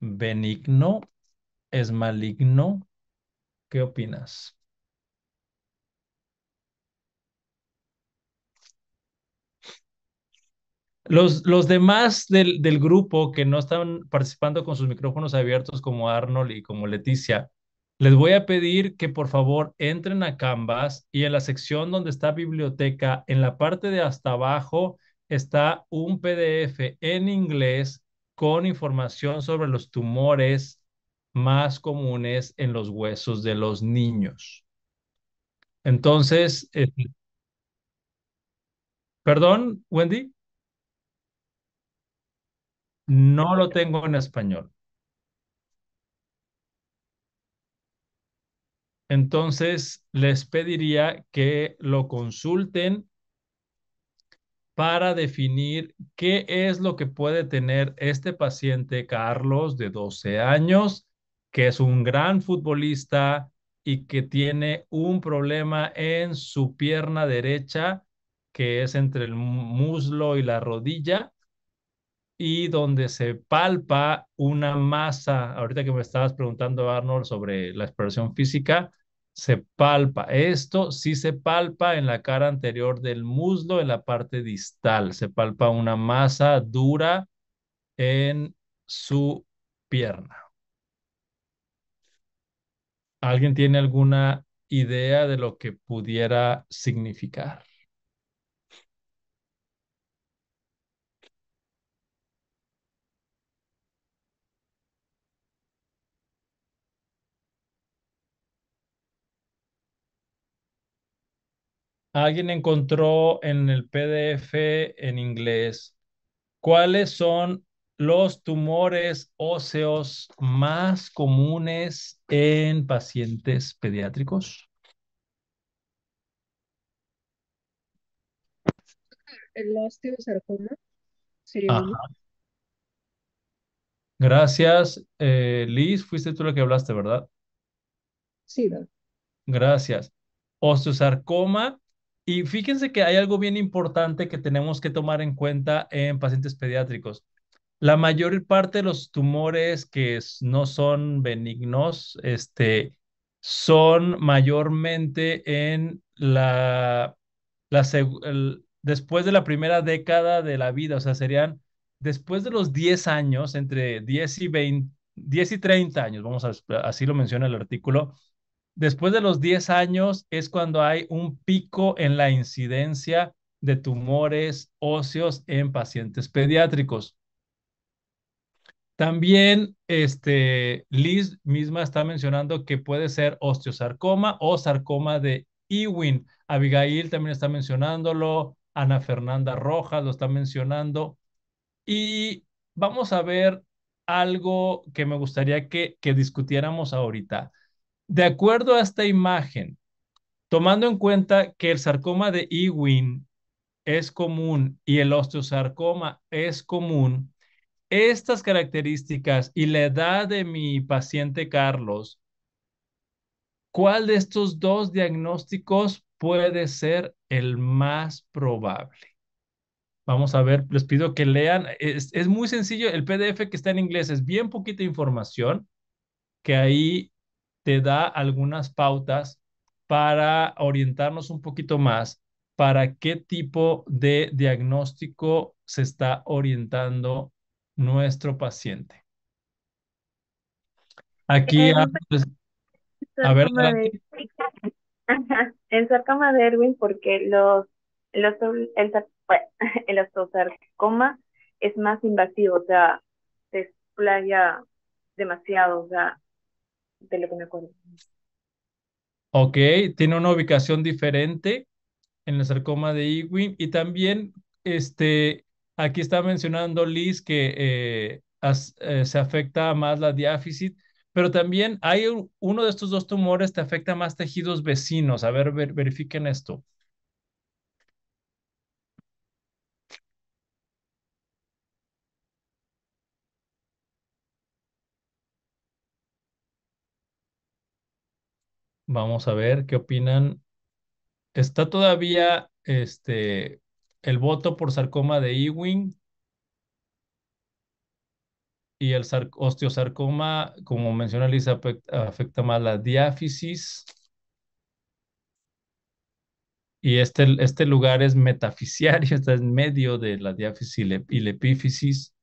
benigno? ¿Es maligno? ¿Qué opinas? Los, demás del, grupo que no están participando con sus micrófonos abiertos, como Arnold y como Leticia, les voy a pedir que por favor entren a Canvas y en la sección donde está biblioteca, en la parte de hasta abajo está un PDF en inglés con información sobre los tumores más comunes en los huesos de los niños. Entonces, eh, perdón, Wendy. No lo tengo en español. Entonces, les pediría que lo consulten para definir qué es lo que puede tener este paciente Carlos de 12 años, que es un gran futbolista y que tiene un problema en su pierna derecha, que es entre el muslo y la rodilla, y donde se palpa una masa, ahorita que me estabas preguntando Arnold sobre la exploración física, se palpa. Esto sí se palpa en la cara anterior del muslo, en la parte distal. Se palpa una masa dura en su pierna. ¿Alguien tiene alguna idea de lo que pudiera significar? Alguien encontró en el PDF en inglés cuáles son los tumores óseos más comunes en pacientes pediátricos. El osteosarcoma Gracias, eh, Liz. Fuiste tú la que hablaste, ¿verdad? Sí, Gracias. Osteosarcoma y fíjense que hay algo bien importante que tenemos que tomar en cuenta en pacientes pediátricos. La mayor parte de los tumores que no son benignos, este, son mayormente en la, la después de la primera década de la vida, o sea, serían después de los 10 años, entre 10 y 20, 10 y 30 años, vamos a, así lo menciona el artículo, Después de los 10 años es cuando hay un pico en la incidencia de tumores óseos en pacientes pediátricos. También, este, Liz misma está mencionando que puede ser osteosarcoma o sarcoma de Ewing. Abigail también está mencionándolo, Ana Fernanda Rojas lo está mencionando. Y vamos a ver algo que me gustaría que discutiéramos ahorita. De acuerdo a esta imagen, tomando en cuenta que el sarcoma de Ewing es común y el osteosarcoma es común, estas características y la edad de mi paciente Carlos, ¿cuál de estos dos diagnósticos puede ser el más probable? Vamos a ver, les pido que lean. Es, muy sencillo, el PDF que está en inglés es bien poquita información, que ahí te da algunas pautas para orientarnos un poquito más para qué tipo de diagnóstico se está orientando nuestro paciente. Aquí, a, pues, ver. el sarcoma de Erwin, porque los, los el, pues, el es más invasivo, o sea, se explaya demasiado, o sea, lo Ok, tiene una ubicación diferente en el sarcoma de Ewing y también este, aquí está mencionando Liz que eh, eh, se afecta más la diáfisis, pero también hay uno de estos dos tumores que afecta más tejidos vecinos. A ver verifiquen esto. Vamos a ver qué opinan. Está todavía este, el voto por sarcoma de Ewing y el osteosarcoma, como menciona Lisa, afecta, más la diáfisis. Y este, este lugar es metafisiario, está en medio de la diáfisis y la epífisis.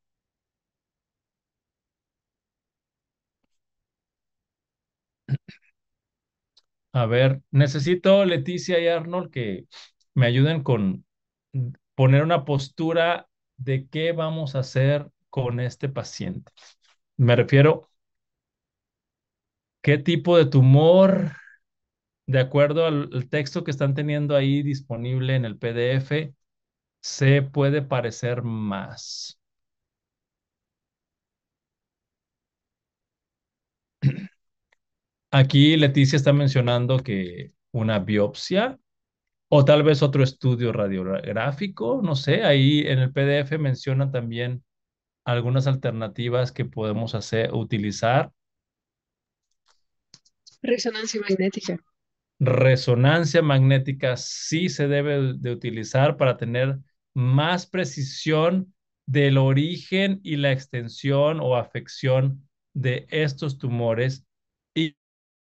A ver, necesito Leticia y Arnold que me ayuden con poner una postura de qué vamos a hacer con este paciente. Me refiero, ¿qué tipo de tumor, de acuerdo al, al texto que están teniendo ahí disponible en el PDF, se puede parecer más? Aquí Leticia está mencionando que una biopsia o tal vez otro estudio radiográfico, no sé, ahí en el PDF mencionan también algunas alternativas que podemos hacer, utilizar. Resonancia magnética. Resonancia magnética sí se debe de utilizar para tener más precisión del origen y la extensión o afección de estos tumores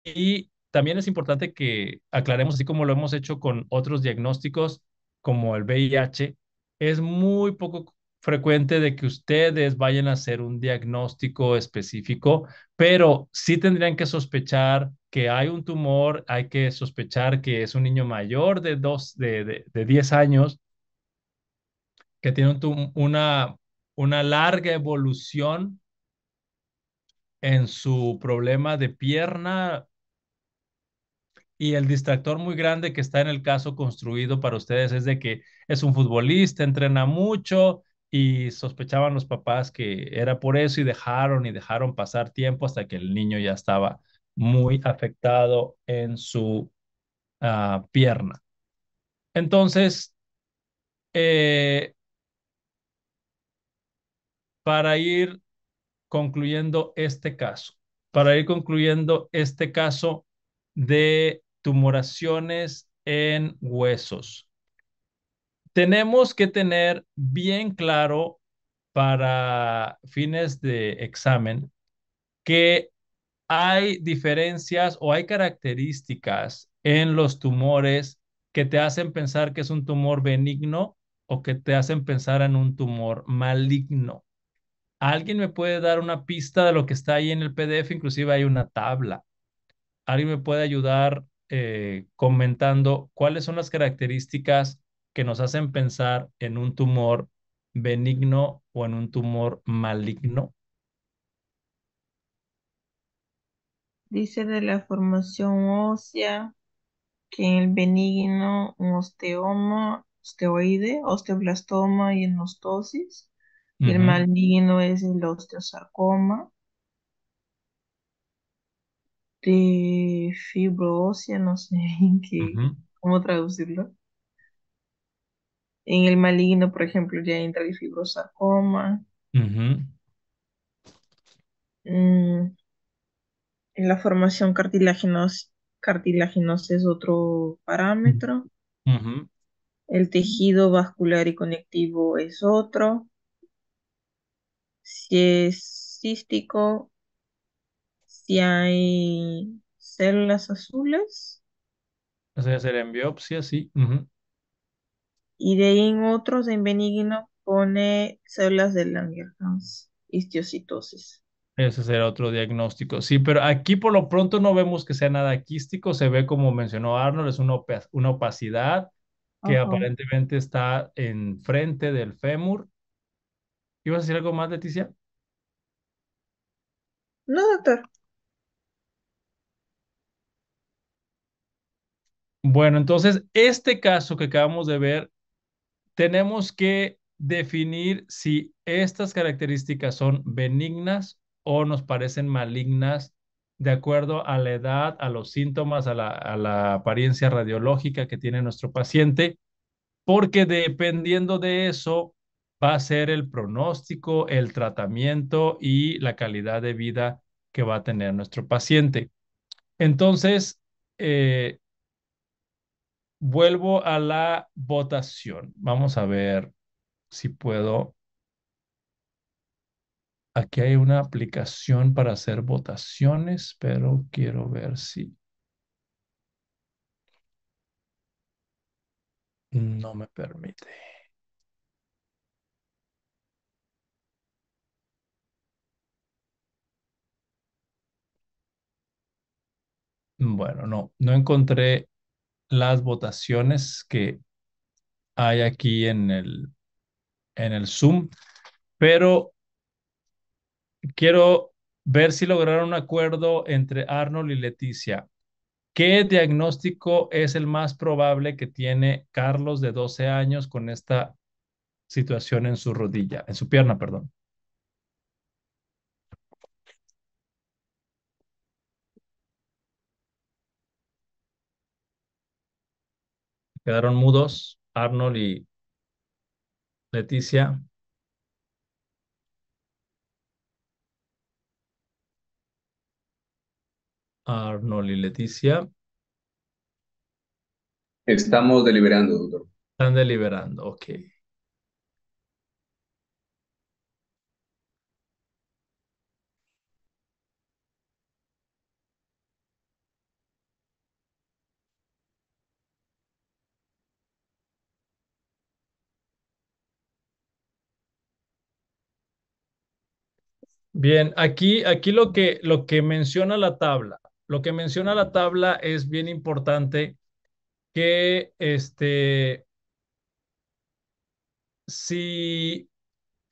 y también es importante que aclaremos, así como lo hemos hecho con otros diagnósticos como el VIH, es muy poco frecuente de que ustedes vayan a hacer un diagnóstico específico, pero sí tendrían que sospechar que hay un tumor, hay que sospechar que es un niño mayor de, dos, de, 10 años, que tiene una, una larga evolución en su problema de pierna y el distractor muy grande que está en el caso construido para ustedes es de que es un futbolista, entrena mucho y sospechaban los papás que era por eso y dejaron y dejaron pasar tiempo hasta que el niño ya estaba muy afectado en su ah, pierna. Entonces, eh, para ir concluyendo este caso, para ir concluyendo este caso de tumoraciones en huesos. Tenemos que tener bien claro para fines de examen que hay diferencias o hay características en los tumores que te hacen pensar que es un tumor benigno o que te hacen pensar en un tumor maligno. ¿Alguien me puede dar una pista de lo que está ahí en el PDF? Inclusive hay una tabla. ¿Alguien me puede ayudar eh, comentando cuáles son las características que nos hacen pensar en un tumor benigno o en un tumor maligno. Dice de la formación ósea que en el benigno un osteoma, osteoide, osteoblastoma y enostosis. El maligno es el osteosarcoma de este, ósea no sé en qué, cómo traducirlo. En el maligno, por ejemplo, ya entra el fibrosacoma. Mm, en la formación cartilaginosa, cartilaginosa es otro parámetro. El tejido vascular y conectivo es otro. Si es cístico, si hay células azules. O sea, en biopsia, sí. Y de ahí en otros, en benigno, pone células de Langerhans, histiocitosis. Ese será otro diagnóstico. Sí, pero aquí por lo pronto no vemos que sea nada quístico. Se ve, como mencionó Arnold, es una, una opacidad que aparentemente está enfrente del fémur. ¿Ibas a decir algo más, Leticia? No, doctor. Bueno, entonces, este caso que acabamos de ver, tenemos que definir si estas características son benignas o nos parecen malignas de acuerdo a la edad, a los síntomas, a la, a la apariencia radiológica que tiene nuestro paciente, porque dependiendo de eso va a ser el pronóstico, el tratamiento y la calidad de vida que va a tener nuestro paciente. Entonces, eh, vuelvo a la votación. Vamos a ver si puedo. Aquí hay una aplicación para hacer votaciones, pero quiero ver si... No me permite. Bueno, no, no encontré las votaciones que hay aquí en el, en el Zoom, pero quiero ver si lograron un acuerdo entre Arnold y Leticia. ¿Qué diagnóstico es el más probable que tiene Carlos de 12 años con esta situación en su rodilla, en su pierna, perdón? Quedaron mudos Arnold y Leticia. Arnold y Leticia. Estamos deliberando, doctor. Están deliberando, ok. Bien, aquí, aquí lo, que, lo que menciona la tabla, lo que menciona la tabla es bien importante que este, si,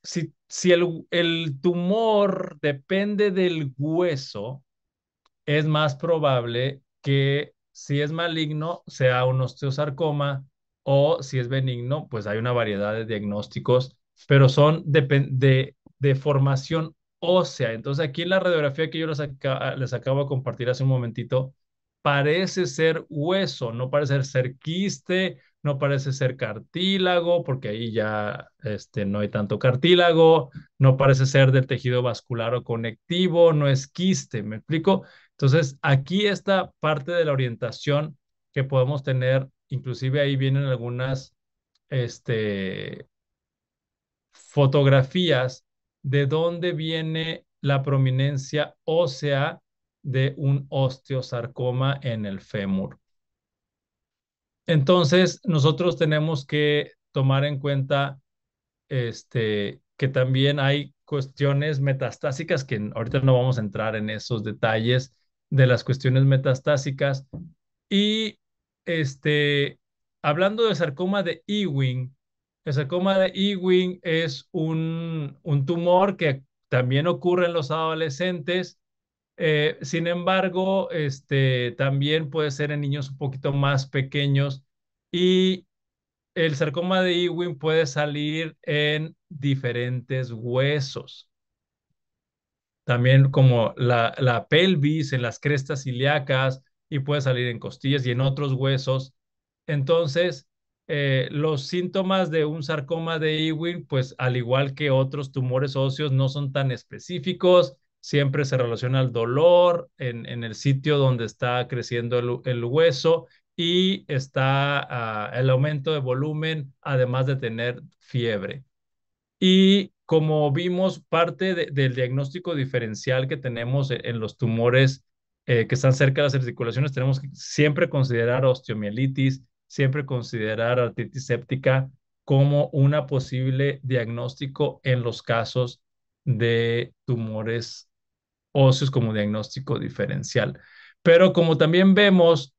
si, el, tumor depende del hueso, es más probable que si es maligno sea un osteosarcoma o si es benigno, pues hay una variedad de diagnósticos, pero son de, de, de formación sea, Entonces aquí en la radiografía que yo les, acabo de compartir hace un momentito, parece ser hueso, no parece ser quiste, no parece ser cartílago, porque ahí ya este, no hay tanto cartílago, no parece ser del tejido vascular o conectivo, no es quiste, ¿me explico? Entonces, aquí esta parte de la orientación que podemos tener, inclusive ahí vienen algunas este, fotografías de dónde viene la prominencia ósea de un osteosarcoma en el fémur. Entonces, nosotros tenemos que tomar en cuenta este, que también hay cuestiones metastásicas, que ahorita no vamos a entrar en esos detalles de las cuestiones metastásicas. Y este, hablando del sarcoma de Ewing, el sarcoma de Ewing es un, tumor que también ocurre en los adolescentes. Eh, sin embargo, este, también puede ser en niños un poquito más pequeños y el sarcoma de Ewing puede salir en diferentes huesos. También como la, la pelvis, en las crestas ilíacas y puede salir en costillas y en otros huesos. Entonces, eh, los síntomas de un sarcoma de Ewing, pues al igual que otros tumores óseos, no son tan específicos, siempre se relaciona al dolor en, el sitio donde está creciendo el, hueso y está ah, el aumento de volumen, además de tener fiebre. Y como vimos, parte del diagnóstico diferencial que tenemos e, en, los tumores eh, que están cerca de las articulaciones, tenemos que siempre considerar osteomielitis, siempre considerar artritis séptica como una posible diagnóstico en los casos de tumores óseos como diagnóstico diferencial. Pero como también vemos,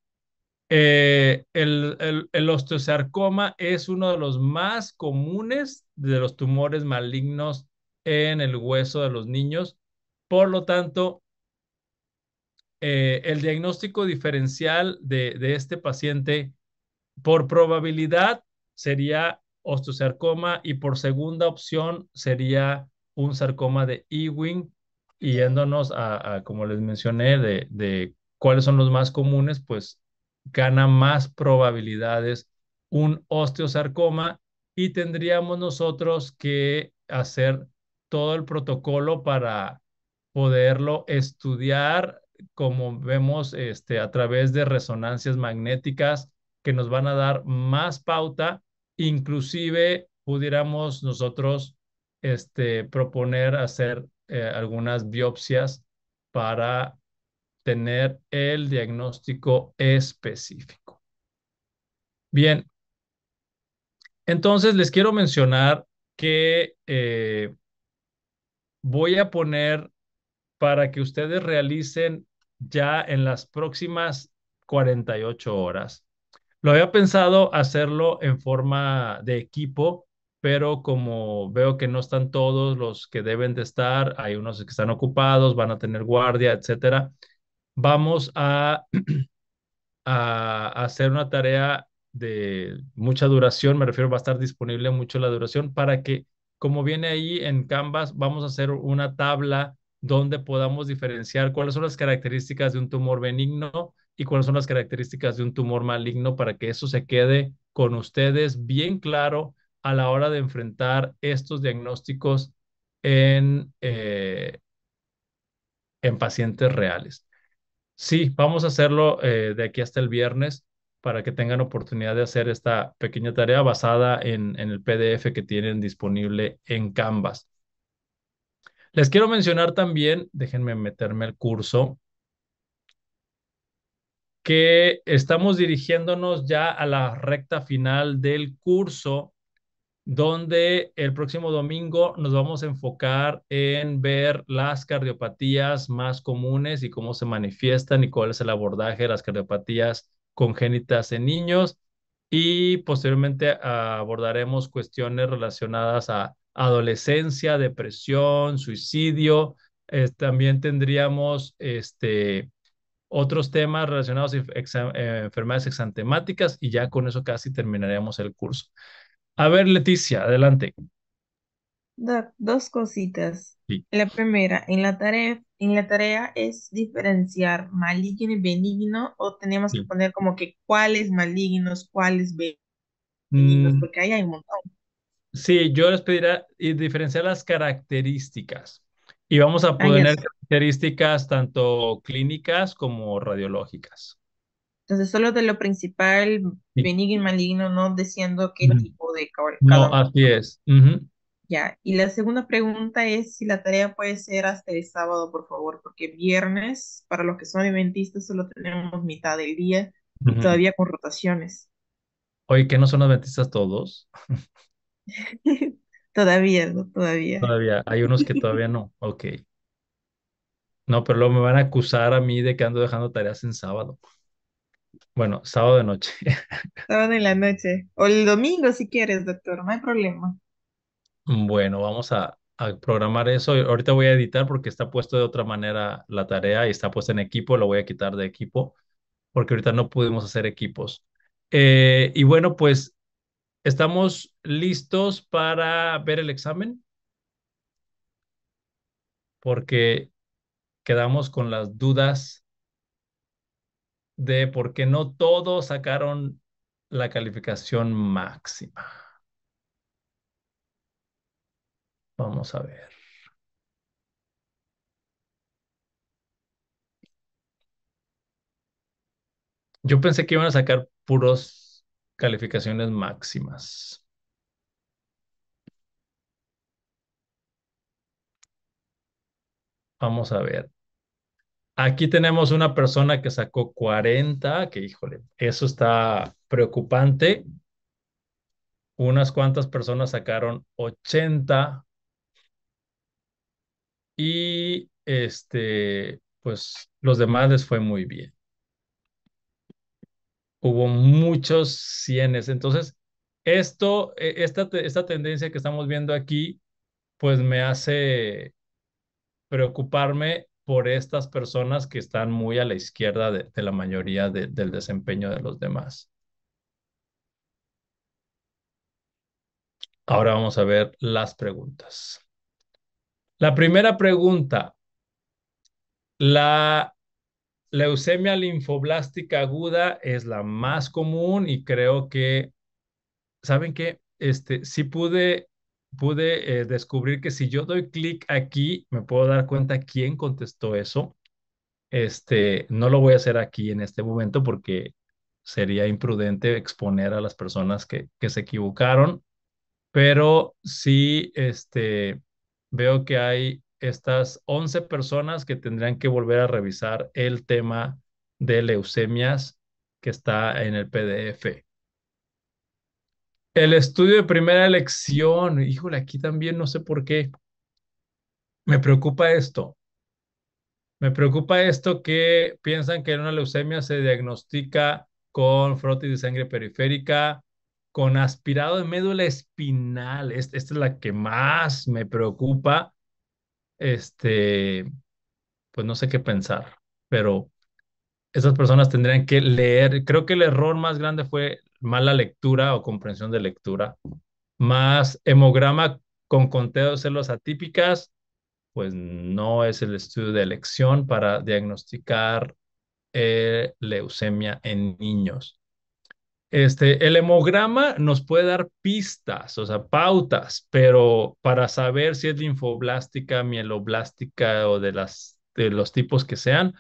eh, el, el, osteosarcoma es uno de los más comunes de los tumores malignos en el hueso de los niños. Por lo tanto, eh, el diagnóstico diferencial de, de, este paciente por probabilidad sería osteosarcoma y por segunda opción sería un sarcoma de Ewing, yéndonos a, como les mencioné, de, de cuáles son los más comunes, pues gana más probabilidades un osteosarcoma y tendríamos nosotros que hacer todo el protocolo para poderlo estudiar, como vemos este, a través de resonancias magnéticas, que nos van a dar más pauta, inclusive pudiéramos nosotros este, proponer hacer eh, algunas biopsias para tener el diagnóstico específico. Bien, entonces les quiero mencionar que eh, voy a poner para que ustedes realicen ya en las próximas 48 horas lo había pensado hacerlo en forma de equipo, pero como veo que no están todos los que deben de estar, hay unos que están ocupados, van a tener guardia, etcétera. Vamos a, a hacer una tarea de mucha duración, me refiero, va a estar disponible mucho la duración para que, como viene ahí en Canvas, vamos a hacer una tabla donde podamos diferenciar cuáles son las características de un tumor benigno, y cuáles son las características de un tumor maligno para que eso se quede con ustedes bien claro a la hora de enfrentar estos diagnósticos en, eh, en pacientes reales. Sí, vamos a hacerlo eh, de aquí hasta el viernes para que tengan oportunidad de hacer esta pequeña tarea basada en, en el PDF que tienen disponible en Canvas. Les quiero mencionar también, déjenme meterme al curso, que estamos dirigiéndonos ya a la recta final del curso, donde el próximo domingo nos vamos a enfocar en ver las cardiopatías más comunes y cómo se manifiestan y cuál es el abordaje de las cardiopatías congénitas en niños. Y posteriormente ah, abordaremos cuestiones relacionadas a adolescencia, depresión, suicidio. Eh, también tendríamos este, otros temas relacionados a eh, enfermedades exantemáticas y ya con eso casi terminaríamos el curso. A ver, Leticia, adelante. dos cositas. La primera, en la tarea, en la tarea es diferenciar maligno y benigno, o tenemos que poner como que cuáles malignos, cuáles benignos, mm. porque ahí hay un montón. Sí, yo les pediría eh, diferenciar las características. Y vamos a poner tener características tanto clínicas como radiológicas. Entonces, solo de lo principal, benigno y maligno, no diciendo qué tipo de No, así es. Ya, y la segunda pregunta es si la tarea puede ser hasta el sábado, por favor, porque viernes, para los que son adventistas, solo tenemos mitad del día y todavía con rotaciones. Oye, ¿que no son adventistas todos? Todavía, Todavía. Todavía, hay unos que todavía no. Ok. No, pero luego me van a acusar a mí de que ando dejando tareas en sábado. Bueno, sábado de noche. Sábado en la noche. O el domingo si quieres, doctor, no hay problema. Bueno, vamos a, programar eso. Ahorita voy a editar porque está puesto de otra manera la tarea y está puesta en equipo. Lo voy a quitar de equipo porque ahorita no pudimos hacer equipos. Eh, y bueno, pues ¿Estamos listos para ver el examen? Porque quedamos con las dudas de por qué no todos sacaron la calificación máxima. Vamos a ver. Yo pensé que iban a sacar puros calificaciones máximas. Vamos a ver. Aquí tenemos una persona que sacó 40, que híjole, eso está preocupante. Unas cuantas personas sacaron 80. Y este, pues los demás les fue muy bien hubo muchos cienes. Entonces, esto, e, esta, esta tendencia que estamos viendo aquí, pues me hace preocuparme por estas personas que están muy a la izquierda de, la mayoría del desempeño de los demás. Ahora vamos a ver las preguntas. La primera pregunta, la Leucemia linfoblástica aguda es la más común y creo que, ¿saben qué? Este, sí pude, pude eh, descubrir que si yo doy clic aquí, me puedo dar cuenta quién contestó eso. Este, no lo voy a hacer aquí en este momento porque sería imprudente exponer a las personas que, que se equivocaron, pero sí este, veo que hay estas 11 personas que tendrían que volver a revisar el tema de leucemias que está en el PDF. El estudio de primera elección, híjole, aquí también no sé por qué. Me preocupa esto. Me preocupa esto que piensan que en una leucemia se diagnostica con frotis de sangre periférica, con aspirado de médula espinal. esta es la que más me preocupa este, pues no sé qué pensar, pero esas personas tendrían que leer, creo que el error más grande fue mala lectura o comprensión de lectura, más hemograma con conteo de células atípicas, pues no es el estudio de elección para diagnosticar eh, leucemia en niños. Este, el hemograma nos puede dar pistas, o sea, pautas, pero para saber si es linfoblástica, mieloblástica o de, las, de los tipos que sean,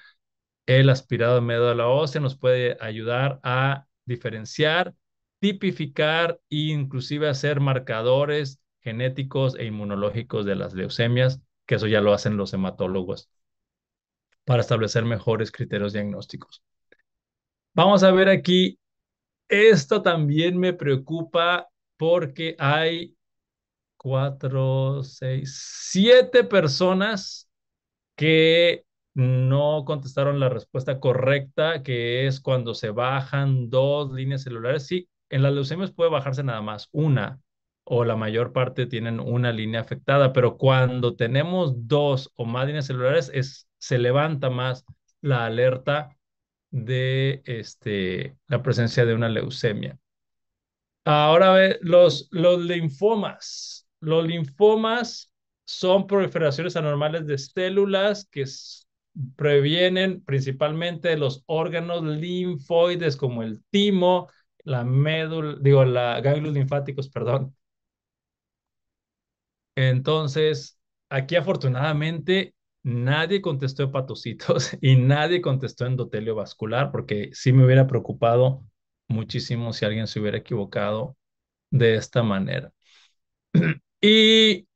el aspirado medio de la ósea nos puede ayudar a diferenciar, tipificar e inclusive hacer marcadores genéticos e inmunológicos de las leucemias, que eso ya lo hacen los hematólogos, para establecer mejores criterios diagnósticos. Vamos a ver aquí esto también me preocupa porque hay cuatro, seis, siete personas que no contestaron la respuesta correcta, que es cuando se bajan dos líneas celulares. Sí, en las leucemias puede bajarse nada más una o la mayor parte tienen una línea afectada, pero cuando tenemos dos o más líneas celulares es, se levanta más la alerta de este, la presencia de una leucemia. Ahora, los, los linfomas. Los linfomas son proliferaciones anormales de células que previenen principalmente los órganos linfoides como el timo, la médula, digo, la ganglios linfáticos, perdón. Entonces, aquí afortunadamente Nadie contestó hepatocitos y nadie contestó endotelio vascular, porque sí me hubiera preocupado muchísimo si alguien se hubiera equivocado de esta manera. ¿Y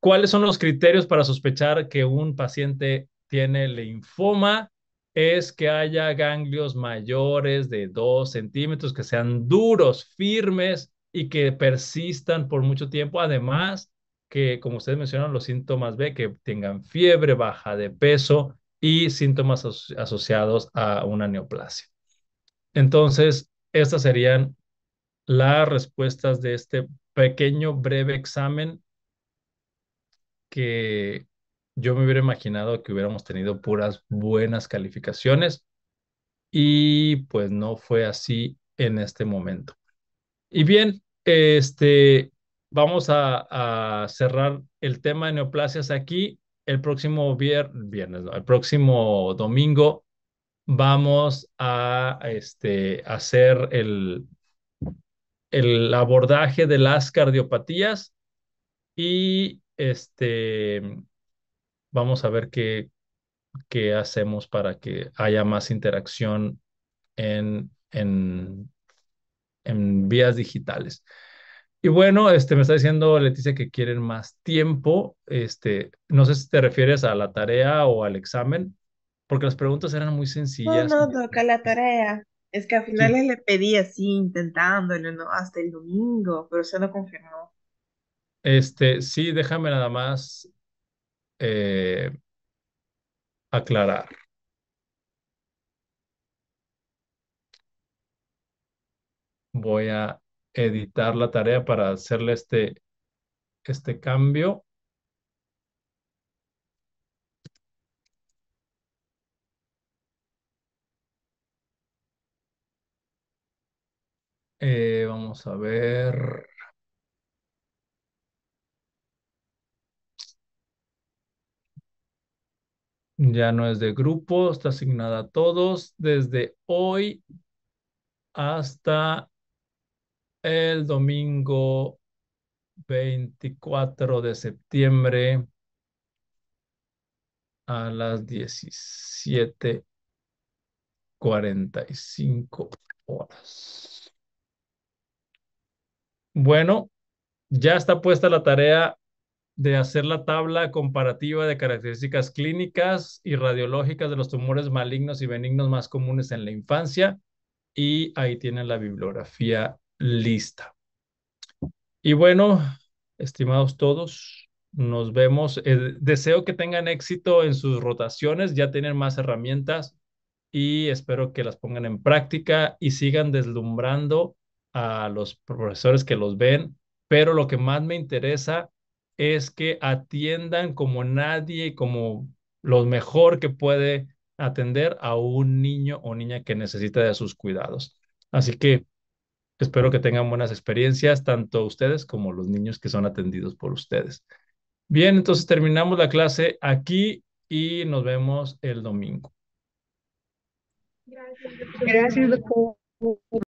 cuáles son los criterios para sospechar que un paciente tiene linfoma? Es que haya ganglios mayores de 2 centímetros, que sean duros, firmes y que persistan por mucho tiempo. Además, que, como ustedes mencionaron, los síntomas B, que tengan fiebre, baja de peso y síntomas asociados a una neoplasia. Entonces, estas serían las respuestas de este pequeño, breve examen que yo me hubiera imaginado que hubiéramos tenido puras buenas calificaciones y pues no fue así en este momento. Y bien, este, vamos a, cerrar el tema de neoplasias aquí. El próximo viernes, el próximo domingo vamos a este, hacer el, el abordaje de las cardiopatías y este, vamos a ver qué, qué hacemos para que haya más interacción en, en, en vías digitales. Y bueno, este, me está diciendo Leticia que quieren más tiempo. Este, no sé si te refieres a la tarea o al examen, porque las preguntas eran muy sencillas. No, no, toca la tarea. Es que al final le pedí así, intentándolo, Hasta el domingo, pero se lo confirmó. Este, sí, déjame nada más eh, aclarar. Voy a editar la tarea para hacerle este, este cambio. Eh, vamos a ver. Ya no es de grupo, está asignada a todos desde hoy hasta el domingo 24 de septiembre a las 17.45 horas. Bueno, ya está puesta la tarea de hacer la tabla comparativa de características clínicas y radiológicas de los tumores malignos y benignos más comunes en la infancia. Y ahí tienen la bibliografía lista. Y bueno, estimados todos, nos vemos. Eh, deseo que tengan éxito en sus rotaciones, ya tienen más herramientas y espero que las pongan en práctica y sigan deslumbrando a los profesores que los ven. Pero lo que más me interesa es que atiendan como nadie, como lo mejor que puede atender a un niño o niña que necesita de sus cuidados. Así que Espero que tengan buenas experiencias, tanto ustedes como los niños que son atendidos por ustedes. Bien, entonces terminamos la clase aquí y nos vemos el domingo. Gracias, doctor.